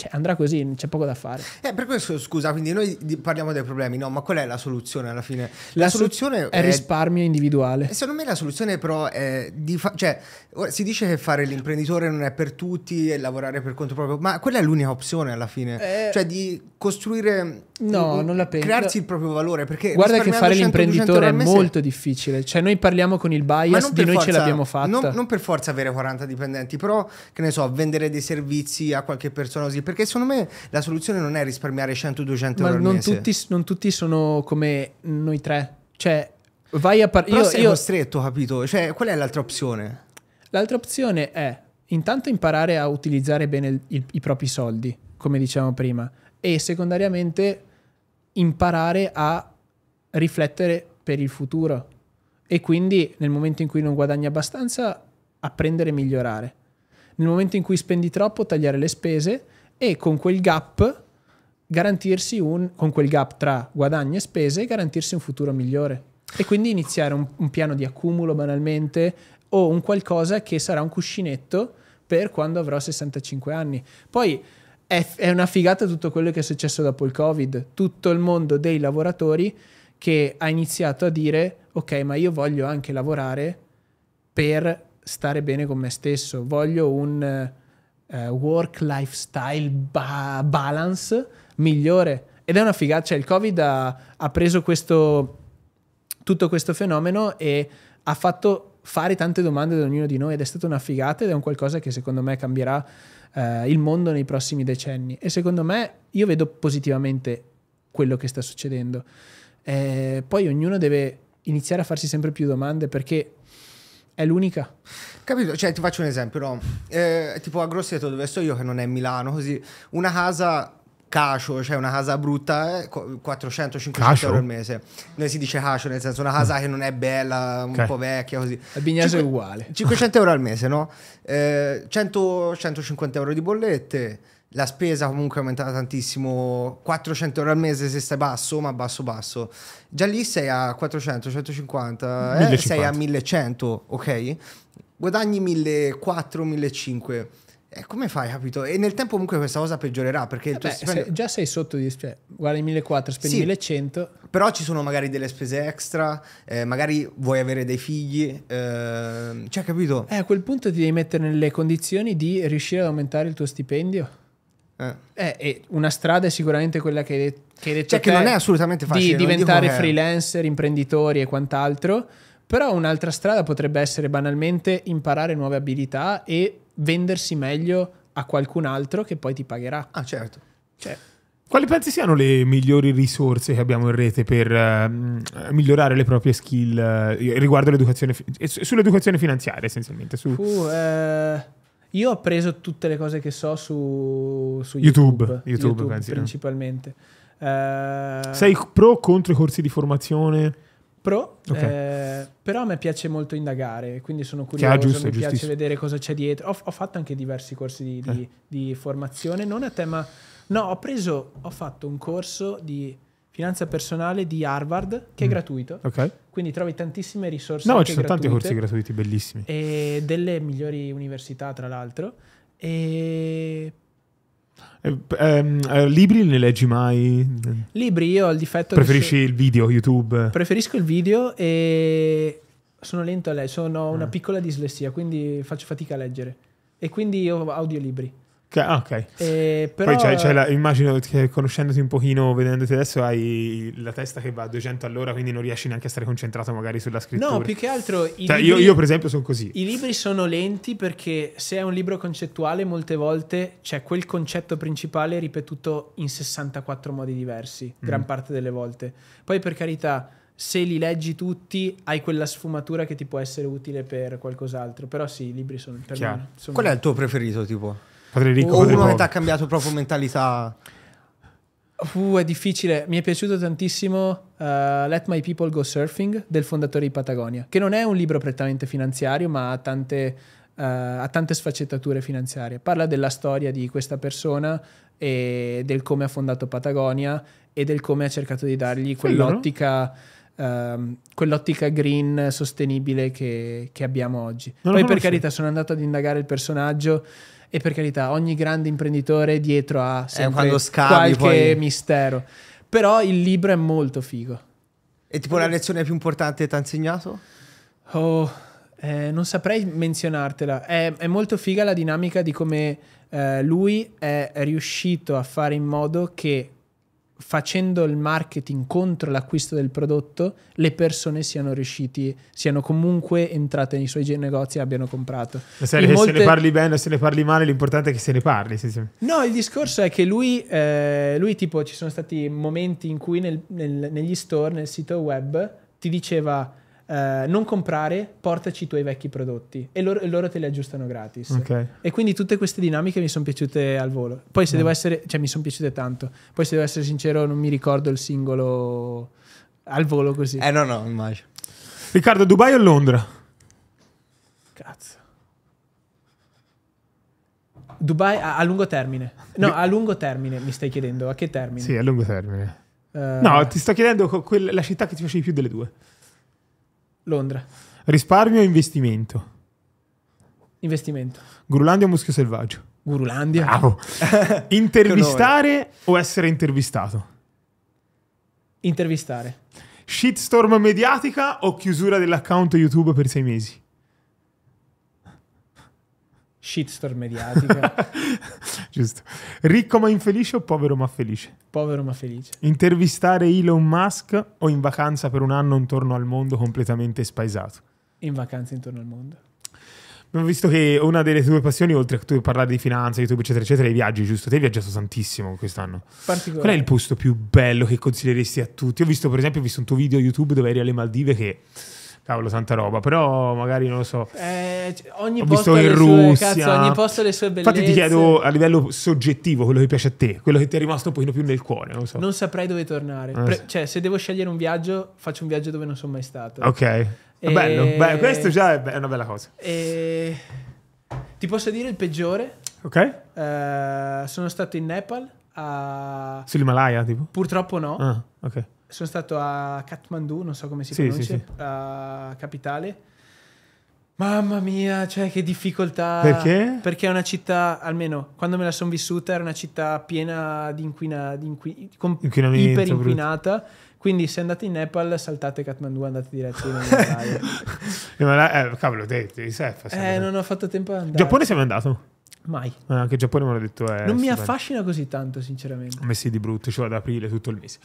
cioè, andrà così, c'è poco da fare. Eh, per questo, scusa, quindi noi parliamo dei problemi, no? Ma qual è la soluzione alla fine? La, la soluzione è, il risparmio individuale. Eh, secondo me la soluzione però è di fa- cioè, si dice che fare l'imprenditore non è per tutti e lavorare per conto proprio, ma quella è l'unica opzione alla fine, eh... cioè di costruire No, non la penso. Crearsi il proprio valore perché guarda che fare l'imprenditore è molto se... difficile. Cioè, noi parliamo con il bias di noi forza, ce l'abbiamo fatta. Non, non, per forza avere 40 dipendenti, però che ne so, vendere dei servizi a qualche persona così. Perché secondo me la soluzione non è risparmiare 100-200 euro. Ma non tutti, non tutti sono come noi tre. Cioè, vai a parlare. Io sei io... costretto, capito? Cioè, qual è l'altra opzione? L'altra opzione è intanto imparare a utilizzare bene il, i, i propri soldi, come dicevamo prima, e secondariamente imparare a riflettere per il futuro e quindi nel momento in cui non guadagni abbastanza apprendere e migliorare. Nel momento in cui spendi troppo tagliare le spese e con quel gap garantirsi un, con quel gap tra guadagni e spese, garantirsi un futuro migliore. E quindi iniziare un, un piano di accumulo banalmente o un qualcosa che sarà un cuscinetto per quando avrò 65 anni. Poi è, è una figata tutto quello che è successo dopo il Covid. Tutto il mondo dei lavoratori che ha iniziato a dire ok, ma io voglio anche lavorare per stare bene con me stesso, voglio un uh, work lifestyle ba- balance migliore. Ed è una figata, cioè il Covid ha, ha preso questo, tutto questo fenomeno e ha fatto fare tante domande ad ognuno di noi ed è stata una figata ed è un qualcosa che secondo me cambierà eh, il mondo nei prossimi decenni e secondo me io vedo positivamente quello che sta succedendo. Eh, poi ognuno deve iniziare a farsi sempre più domande perché è l'unica. Capito? Cioè, ti faccio un esempio, no? Eh, tipo a Grosseto, dove sto io, che non è Milano, così, una casa cacio, cioè una casa brutta, 400-500 eh, euro al mese. Noi si dice cacio, nel senso una casa mm. che non è bella, un okay. po' vecchia, così. La Bignaso è uguale. 500 euro al mese, no? Eh, 100, 150 euro di bollette, la spesa comunque è aumentata tantissimo, 400 euro al mese se stai basso, ma basso basso. Già lì sei a 400, 150, eh? sei a 1100, ok? Guadagni 1400, 1500 e eh, come fai, capito? E nel tempo comunque questa cosa peggiorerà perché eh beh, stipendio... se già sei sotto di cioè, guarda i 1400, spendi sì, 1100. Però ci sono magari delle spese extra, eh, magari vuoi avere dei figli, eh, cioè capito? Eh, a quel punto ti devi mettere nelle condizioni di riuscire ad aumentare il tuo stipendio. Eh. Eh, una strada è sicuramente quella che, hai detto. Cioè, che non è assolutamente facile. Di diventare freelancer, imprenditori e quant'altro. Però un'altra strada potrebbe essere banalmente imparare nuove abilità e vendersi meglio a qualcun altro che poi ti pagherà. Ah, certo. Cioè, quali pensi siano le migliori risorse che abbiamo in rete per uh, migliorare le proprie skill uh, riguardo l'educazione fi- eh, sull'educazione finanziaria essenzialmente? Su... Uh, io ho preso tutte le cose che so su, su YouTube, YouTube, YouTube, YouTube principalmente. No? Sei pro o contro i corsi di formazione? Pro. Okay. Però a me piace molto indagare, quindi sono ah, curioso, giusto, mi piace vedere cosa c'è dietro. Ho, ho fatto anche diversi corsi di, di, eh. di, formazione, non a tema... No, ho preso, ho fatto un corso di finanza personale di Harvard che mm. è gratuito. Ok. Quindi trovi tantissime risorse. No, ci sono tanti corsi gratuiti bellissimi. E delle migliori università, tra l'altro. E eh, ehm, eh, libri ne leggi mai? Libri io ho il difetto Preferisci il video, YouTube? Preferisco il video e sono lento a leggere, sono una eh. piccola dislessia, quindi faccio fatica a leggere. E quindi io ho audiolibri. Che, ah, ok. Eh, però... Poi c'è, c'è la, immagino che conoscendoti un pochino, vedendoti adesso, hai la testa che va a 200 all'ora, quindi non riesci neanche a stare concentrato magari sulla scrittura. No, più che altro... Cioè, libri, io, io, per esempio sono così. I libri sono lenti perché se è un libro concettuale molte volte c'è quel concetto principale ripetuto in 64 modi diversi, mm. gran mm. parte delle volte. Poi per carità, se li leggi tutti hai quella sfumatura che ti può essere utile per qualcos'altro, però sì, i libri sono... Per me, sono Qual è il tuo preferito tipo? Padre Ricco, o uno che ti ha cambiato proprio mentalità? Uh, è difficile. Mi è piaciuto tantissimo uh, Let My People Go Surfing del fondatore di Patagonia, che non è un libro prettamente finanziario, ma ha tante, uh, ha tante sfaccettature finanziarie. Parla della storia di questa persona e del come ha fondato Patagonia e del come ha cercato di dargli quell'ottica. Um, quell'ottica green sostenibile che, che abbiamo oggi. Non Poi, per carità, sono andato ad indagare il personaggio e per carità, ogni grande imprenditore dietro ha eh, sempre scavi, qualche poi... mistero. Però il libro è molto figo. E tipo la lezione più importante che ti ha insegnato? Oh, eh, non saprei menzionartela. È, è, molto figa la dinamica di come eh, lui è riuscito a fare in modo che facendo il marketing contro l'acquisto del prodotto, le persone siano riusciti, siano comunque entrate nei suoi negozi e abbiano comprato. Se, molte... se, ne parli bene o se ne parli male, l'importante è che se ne parli. Sì, sì. No, il discorso è che lui, eh, lui, tipo, ci sono stati momenti in cui nel, nel, negli store, nel sito web, ti diceva eh, non comprare, portaci i tuoi vecchi prodotti e loro, e loro te li aggiustano gratis. Okay. E quindi tutte queste dinamiche mi sono piaciute al volo. Poi se mm. devo essere, cioè mi sono piaciute tanto, poi se devo essere sincero non mi ricordo il singolo al volo così. Eh no, no, immagino. Riccardo, Dubai o Londra? Cazzo. Dubai a, a lungo termine. No, a lungo termine mi stai chiedendo, a che termine? Sì, a lungo termine. Uh... No, ti sto chiedendo la città che ti piace di più delle due. Londra. Risparmio o investimento? Investimento. Grulandia o Muschio Selvaggio? Gurulandia. Bravo. Intervistare o essere intervistato? Intervistare. Shitstorm mediatica o chiusura dell'account YouTube per sei mesi? shitstorm mediatica. Giusto. Ricco ma infelice o povero ma felice? Povero ma felice. Intervistare Elon Musk o in vacanza per un anno intorno al mondo completamente spaesato? In vacanza intorno al mondo. Abbiamo visto che una delle tue passioni, oltre a tu parlare di finanza, YouTube, eccetera, eccetera, è i viaggi, giusto? Te hai viaggiato tantissimo quest'anno. Qual è il posto più bello che consiglieresti a tutti? Ho visto, per esempio, ho visto un tuo video YouTube dove eri alle Maldive che cavolo, santa roba. Però magari non lo so. Eh, ogni posto in Russia. Sue, cazzo, ogni posto ha le sue bellezze. Infatti, ti chiedo a livello soggettivo quello che piace a te, quello che ti è rimasto un pochino più nel cuore. Non, so. non saprei dove tornare. Ah, Pre- Cioè, se devo scegliere un viaggio, faccio un viaggio dove non sono mai stato. Ok. E... Bello, Beh, questo già è, be- è una bella cosa. E... Ti posso dire il peggiore? Ok. Uh, sono stato in Nepal. A... Sull'Himalaya, tipo? Purtroppo no. Ah, ok sono stato a Kathmandu, non so come si sì, pronuncia, sì, sì. a capitale. Mamma mia, cioè che difficoltà. Perché? Perché è una città, almeno quando me la sono vissuta, era una città piena di inquina, di inqui, iperinquinata. Quindi se andate in Nepal, saltate Kathmandu, andate diretti in Himalaya. Himalaya, eh, cavolo, te, te, surf, Eh, non ho fatto tempo ad andare. Giappone sei andato? Mai. Eh, anche Giappone me l'ha detto. Eh, non mi affascina bello. così tanto, sinceramente. Messi di brutto, ci cioè vado ad aprile tutto il mese.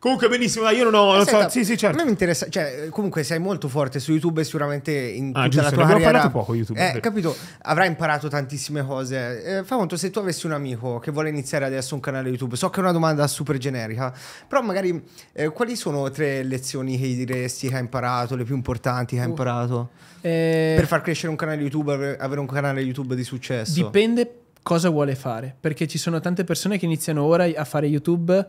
Comunque, benissimo, dai, io non ho. Non eh, Senta, so, sì, sì, certo. A me mi interessa, cioè, comunque sei molto forte su YouTube e sicuramente in ah, tutta giusto, la tua carriera. parlato poco YouTube. Eh, capito, avrai imparato tantissime cose. Eh, fa conto, se tu avessi un amico che vuole iniziare adesso un canale YouTube, so che è una domanda super generica, però magari eh, quali sono tre lezioni che diresti che hai imparato, le più importanti che hai uh. imparato? Eh... Per far crescere un canale YouTube, avere un canale YouTube di successo? Dipende cosa vuole fare, perché ci sono tante persone che iniziano ora a fare YouTube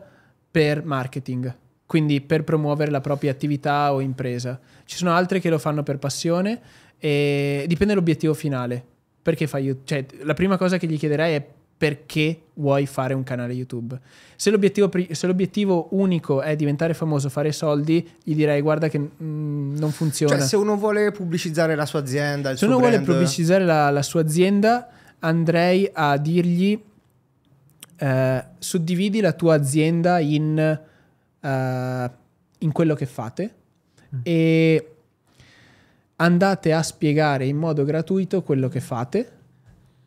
per marketing, quindi per promuovere la propria attività o impresa. Ci sono altri che lo fanno per passione e dipende dall'obiettivo finale. Perché fai YouTube? Cioè, la prima cosa che gli chiederei è perché vuoi fare un canale YouTube. Se l'obiettivo, se l'obiettivo, unico è diventare famoso, fare soldi, gli direi guarda che mm, non funziona. Cioè, se uno vuole pubblicizzare la sua azienda, se uno brand... vuole pubblicizzare la, la sua azienda, andrei a dirgli eh, suddividi la tua azienda in, uh, in quello che fate mm. e andate a spiegare in modo gratuito quello che fate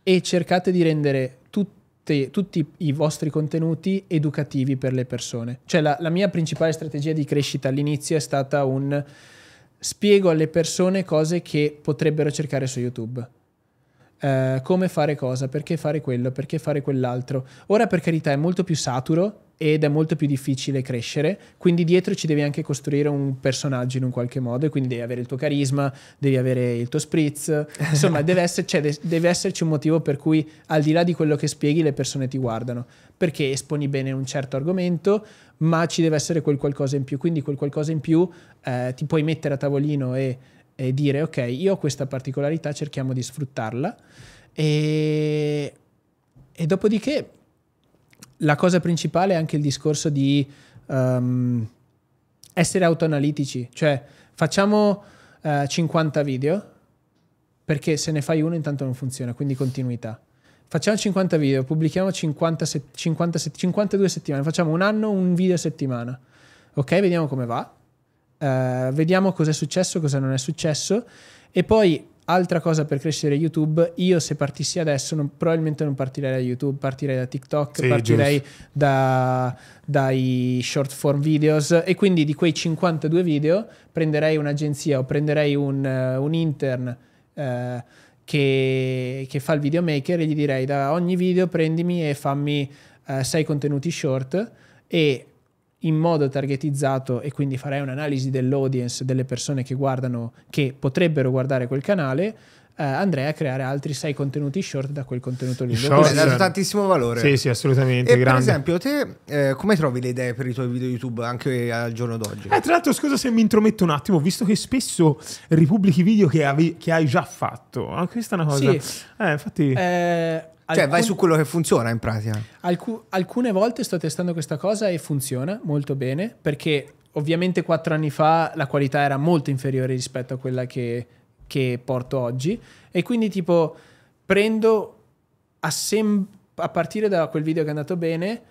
e cercate di rendere tutte, tutti i vostri contenuti educativi per le persone. Cioè la, la mia principale strategia di crescita all'inizio è stata un spiego alle persone cose che potrebbero cercare su YouTube eh, come fare cosa, perché fare quello, perché fare quell'altro. Ora per carità è molto più saturo ed è molto più difficile crescere, quindi dietro ci devi anche costruire un personaggio in un qualche modo, e quindi devi avere il tuo carisma, devi avere il tuo spritz, insomma deve, esser, cioè, deve esserci un motivo per cui al di là di quello che spieghi le persone ti guardano, perché esponi bene un certo argomento, ma ci deve essere quel qualcosa in più, quindi quel qualcosa in più eh, ti puoi mettere a tavolino e e dire ok, io ho questa particolarità, cerchiamo di sfruttarla e, e dopodiché la cosa principale è anche il discorso di um, essere autoanalitici, cioè facciamo uh, eh, 50 video perché se ne fai uno intanto non funziona, quindi continuità. Facciamo 50 video, pubblichiamo 50 se- 50 se- 52 settimane, facciamo un anno, un video a settimana. Ok, vediamo come va Uh, vediamo cosa è successo, cosa non è successo. E poi, altra cosa per crescere YouTube, io se partissi adesso non, probabilmente non partirei da YouTube, partirei da TikTok, sì, partirei da, dai short form videos e quindi di quei 52 video prenderei un'agenzia o prenderei un, eh, un intern. Uh, che, che, fa il videomaker e gli direi da ogni video prendimi e fammi uh, 6 contenuti short e in modo targetizzato e quindi farei un'analisi dell'audience, delle persone che guardano, che potrebbero guardare quel canale, eh, andrei a creare altri sei contenuti short da quel contenuto lì. Short, hai dato cioè, tantissimo valore. Sì, sì, assolutamente. E grande. per esempio, te eh, come trovi le idee per i tuoi video YouTube anche al giorno d'oggi? Eh, tra l'altro, scusa se mi intrometto un attimo, visto che spesso ripubblichi video che, avevi, che hai già fatto. Anche questa è una cosa. Sì. Eh, infatti. Eh, cioè, vai su quello che funziona in pratica. Alcu- alcune volte sto testando questa cosa e funziona molto bene perché ovviamente quattro anni fa la qualità era molto inferiore rispetto a quella che che porto oggi e quindi tipo prendo assemb- a partire da quel video che è andato bene,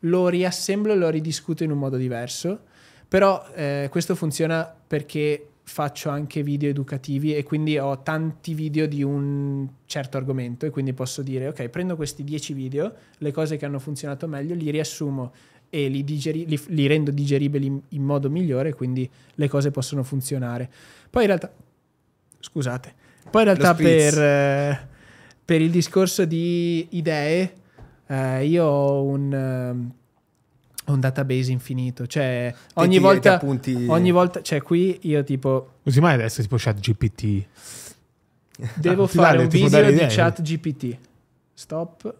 lo riassemblo e lo ridiscuto in un modo diverso. Però eh, questo funziona perché faccio anche video educativi e quindi ho tanti video di un certo argomento e quindi posso dire ok, prendo questi 10 video, le cose che hanno funzionato meglio, li riassumo e li, digeri- li, li rendo digeribili in modo migliore, quindi le cose possono funzionare. Poi in realtà Scusate. Poi in realtà per, eh, per, il discorso di idee, eh, io ho un, eh, un, database infinito. Cioè, ogni volta, appunti... ogni volta, cioè qui io tipo... Usi mai adesso tipo chat GPT? Devo ah, fare vale, un video di chat GPT. Stop.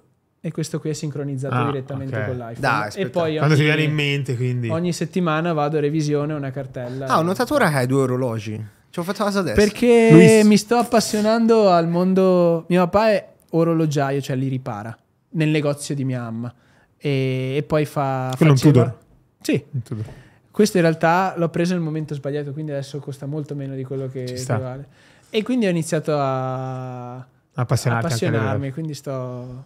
E questo qui è sincronizzato ah, direttamente okay. con l'iPhone. Dai, e poi Quando ti viene in mente, quindi. Ogni settimana vado a revisione una cartella. Ah, ho notato ora che hai due orologi. Ci ho fatto la adesso. Perché Luis. mi sto appassionando al mondo. Mio papà è orologiaio, cioè li ripara nel negozio di mia mamma. E, e poi fa. Quello faceva... un Tudor. Sì. Un Tudor. Questo in realtà l'ho preso nel momento sbagliato, quindi adesso costa molto meno di quello che, vale. E quindi ho iniziato a appassionarmi, quindi sto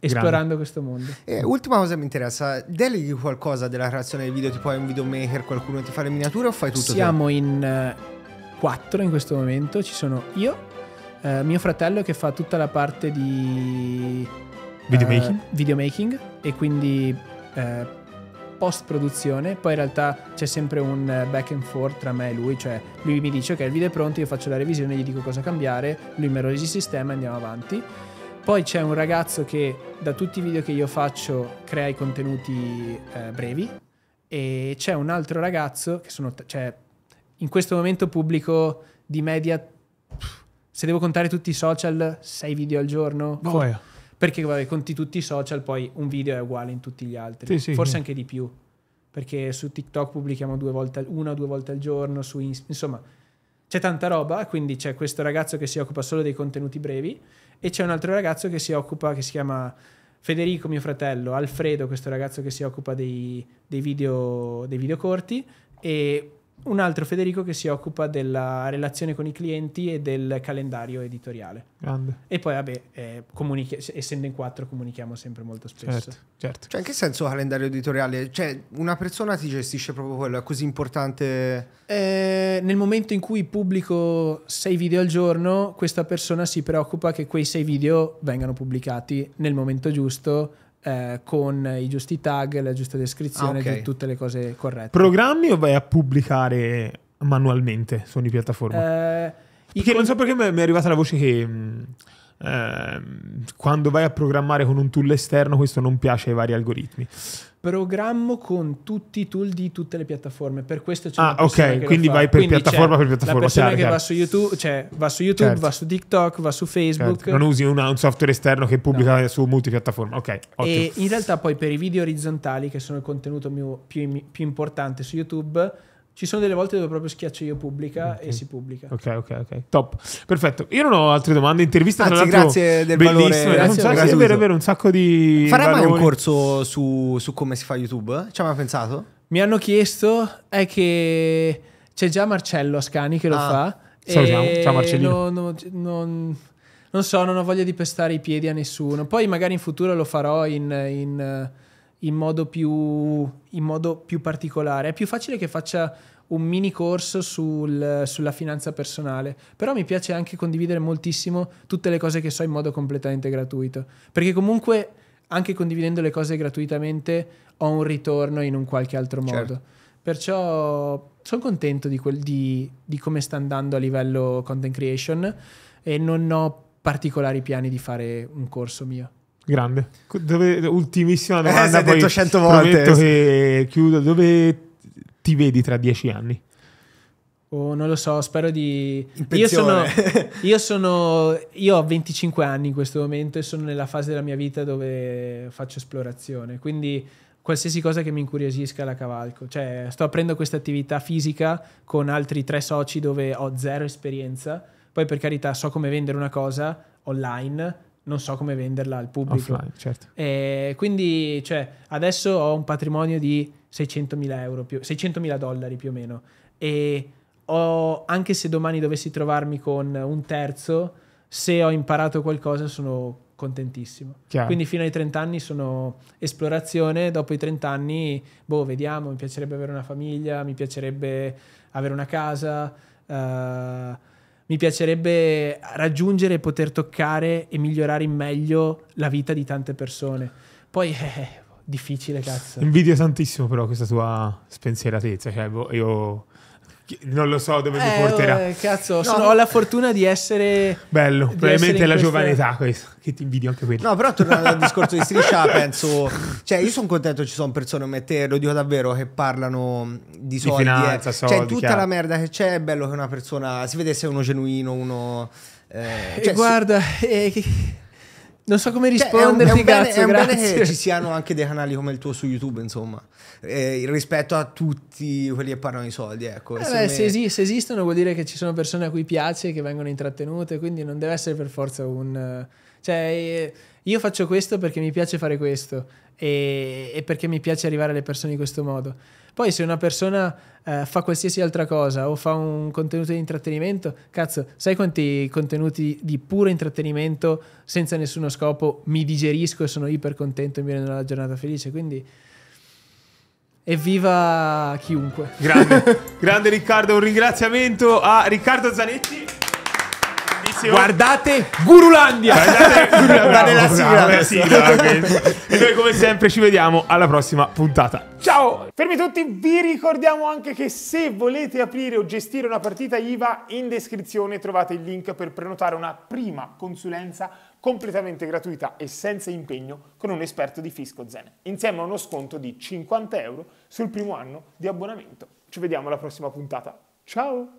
esplorando Grande. questo mondo. E, ultima cosa mi interessa, deleghi qualcosa della creazione del video, tipo hai un videomaker, qualcuno ti fa le miniature o fai tutto? Siamo te? in quattro in questo momento, ci sono io, eh, mio fratello che fa tutta la parte di videomaking, eh, videomaking e quindi eh, post produzione, poi in realtà c'è sempre un eh, back and forth tra me e lui, cioè lui mi dice ok il video è pronto, io faccio la revisione, gli dico cosa cambiare, lui me lo resistema e andiamo avanti. Poi c'è un ragazzo che da tutti i video che io faccio crea i contenuti eh, brevi e c'è un altro ragazzo che sono... T- cioè, in questo momento pubblico di media, se devo contare tutti i social, sei video al giorno. Boia. For- perché vabbè, conti tutti i social, poi un video è uguale in tutti gli altri, sì, sì, forse sì. anche di più, perché su TikTok pubblichiamo due volte, una o due volte al giorno, su Inst- insomma c'è tanta roba, quindi c'è questo ragazzo che si occupa solo dei contenuti brevi e c'è un altro ragazzo che si occupa, che si chiama Federico, mio fratello, Alfredo, questo ragazzo che si occupa dei, dei video, dei video corti e un altro Federico che si occupa della relazione con i clienti e del calendario editoriale. Grande. E poi, vabbè, eh, comunichi- essendo in quattro, comunichiamo sempre molto spesso. Certo, certo. Cioè, in che senso calendario editoriale? Cioè, una persona ti gestisce proprio quello, è così importante? Eh, nel momento in cui pubblico sei video al giorno, questa persona si preoccupa che quei sei video vengano pubblicati nel momento giusto eh, con i giusti tag, la giusta descrizione, ah, okay. di tutte le cose corrette. Programmi o vai a pubblicare manualmente su ogni piattaforma? Eh, perché con... non so perché mi è arrivata la voce che eh, quando vai a programmare con un tool esterno questo non piace ai vari algoritmi programmo con tutti i tool di tutte le piattaforme. Per questo c'è Ah, ok, quindi vai per quindi piattaforma per piattaforma. La persona chiaro, che chiaro. va su YouTube, cioè, va su YouTube, certo. va su TikTok, va su Facebook. Certo. Non usi una, un software esterno che pubblica no. su multipiattaforma. Ok, ottimo. E in realtà poi per i video orizzontali, che sono il contenuto mio, più, più importante su YouTube ci sono delle volte dove proprio schiaccio io pubblica okay. e si pubblica. Ok, ok, ok. Top. Perfetto. Io non ho altre domande. Intervista Anzi, grazie del bellissima. Grazie, un sacco, vero, vero, un sacco di. Farai mai un corso su, su, come si fa YouTube? Ci avevamo pensato? Mi hanno chiesto, è che c'è già Marcello Ascani che lo ah. fa. Salutiamo. Ciao Marcellino. No, no, non, non so, non ho voglia di pestare i piedi a nessuno. Poi magari in futuro lo farò in, in in modo più, in modo più particolare. È più facile che faccia un mini corso sul, sulla finanza personale, però mi piace anche condividere moltissimo tutte le cose che so in modo completamente gratuito, perché comunque anche condividendo le cose gratuitamente ho un ritorno in un qualche altro certo. modo. Certo. Perciò sono contento di, quel, di, di come sta andando a livello content creation e non ho particolari piani di fare un corso mio. Grande. Dove, ultimissima eh, domanda. Eh, poi detto cento volte. Prometto che chiudo. Dove ti vedi tra dieci anni? Oh, non lo so, spero di... Io sono, io sono, io ho 25 anni in questo momento e sono nella fase della mia vita dove faccio esplorazione, quindi qualsiasi cosa che mi incuriosisca la cavalco. Cioè, sto aprendo questa attività fisica con altri tre soci dove ho zero esperienza. Poi, per carità, so come vendere una cosa online, non so come venderla al pubblico. Offline, certo. E quindi cioè, adesso ho un patrimonio di 600.000 euro, più, 600.000 dollari più o meno. E ho, anche se domani dovessi trovarmi con un terzo, se ho imparato qualcosa sono contentissimo. Chiaro. Quindi fino ai 30 anni sono esplorazione, dopo i 30 anni, boh, vediamo, mi piacerebbe avere una famiglia, mi piacerebbe avere una casa. Uh, mi piacerebbe raggiungere e poter toccare e migliorare in meglio la vita di tante persone. Poi è eh, eh, difficile, cazzo. Invidio tantissimo però questa tua spensieratezza, cioè boh, io non lo so dove eh, mi porterà. Oh, cazzo, no, sono, ho la fortuna di essere. Bello, di probabilmente essere la queste... giovane età questa, che ti invidio anche quello. No, però tornando al discorso di striscia, penso. Cioè, io sono contento ci sono persone come te, lo dico davvero, che parlano di soldi. Di eh. finanza, eh. soldi cioè, tutta chiaro. la merda che c'è è bello che una persona si vedesse uno genuino, uno. Eh, cioè, guarda, su... Eh, non so come risponderti, cioè, è un, è un, bene, cazzo, è un bene, che ci siano anche dei canali come il tuo su YouTube, insomma, eh, rispetto a tutti quelli che parlano di soldi, ecco. Eh beh, se, es se, esistono vuol dire che ci sono persone a cui piace, e che vengono intrattenute, quindi non deve essere per forza un... Cioè, io faccio questo perché mi piace fare questo e, e perché mi piace arrivare alle persone in questo modo. Poi se una persona eh, fa qualsiasi altra cosa o fa un contenuto di intrattenimento, cazzo, sai quanti contenuti di puro intrattenimento senza nessuno scopo mi digerisco e sono iper contento e mi rendo la giornata felice? Quindi... Evviva chiunque! Grande, grande Riccardo, un ringraziamento a Riccardo Zanetti bellissimo. Guardate Gurulandia. Guardate Gurulandia. Guardate sigla. e noi come sempre ci vediamo alla prossima puntata. Ciao! Fermi tutti, vi ricordiamo anche che se volete aprire o gestire una partita IVA, in descrizione trovate il link per prenotare una prima consulenza completamente gratuita e senza impegno con un esperto di Fisco Zen, insieme a uno sconto di 50 euro sul primo anno di abbonamento. Ci vediamo alla prossima puntata. Ciao!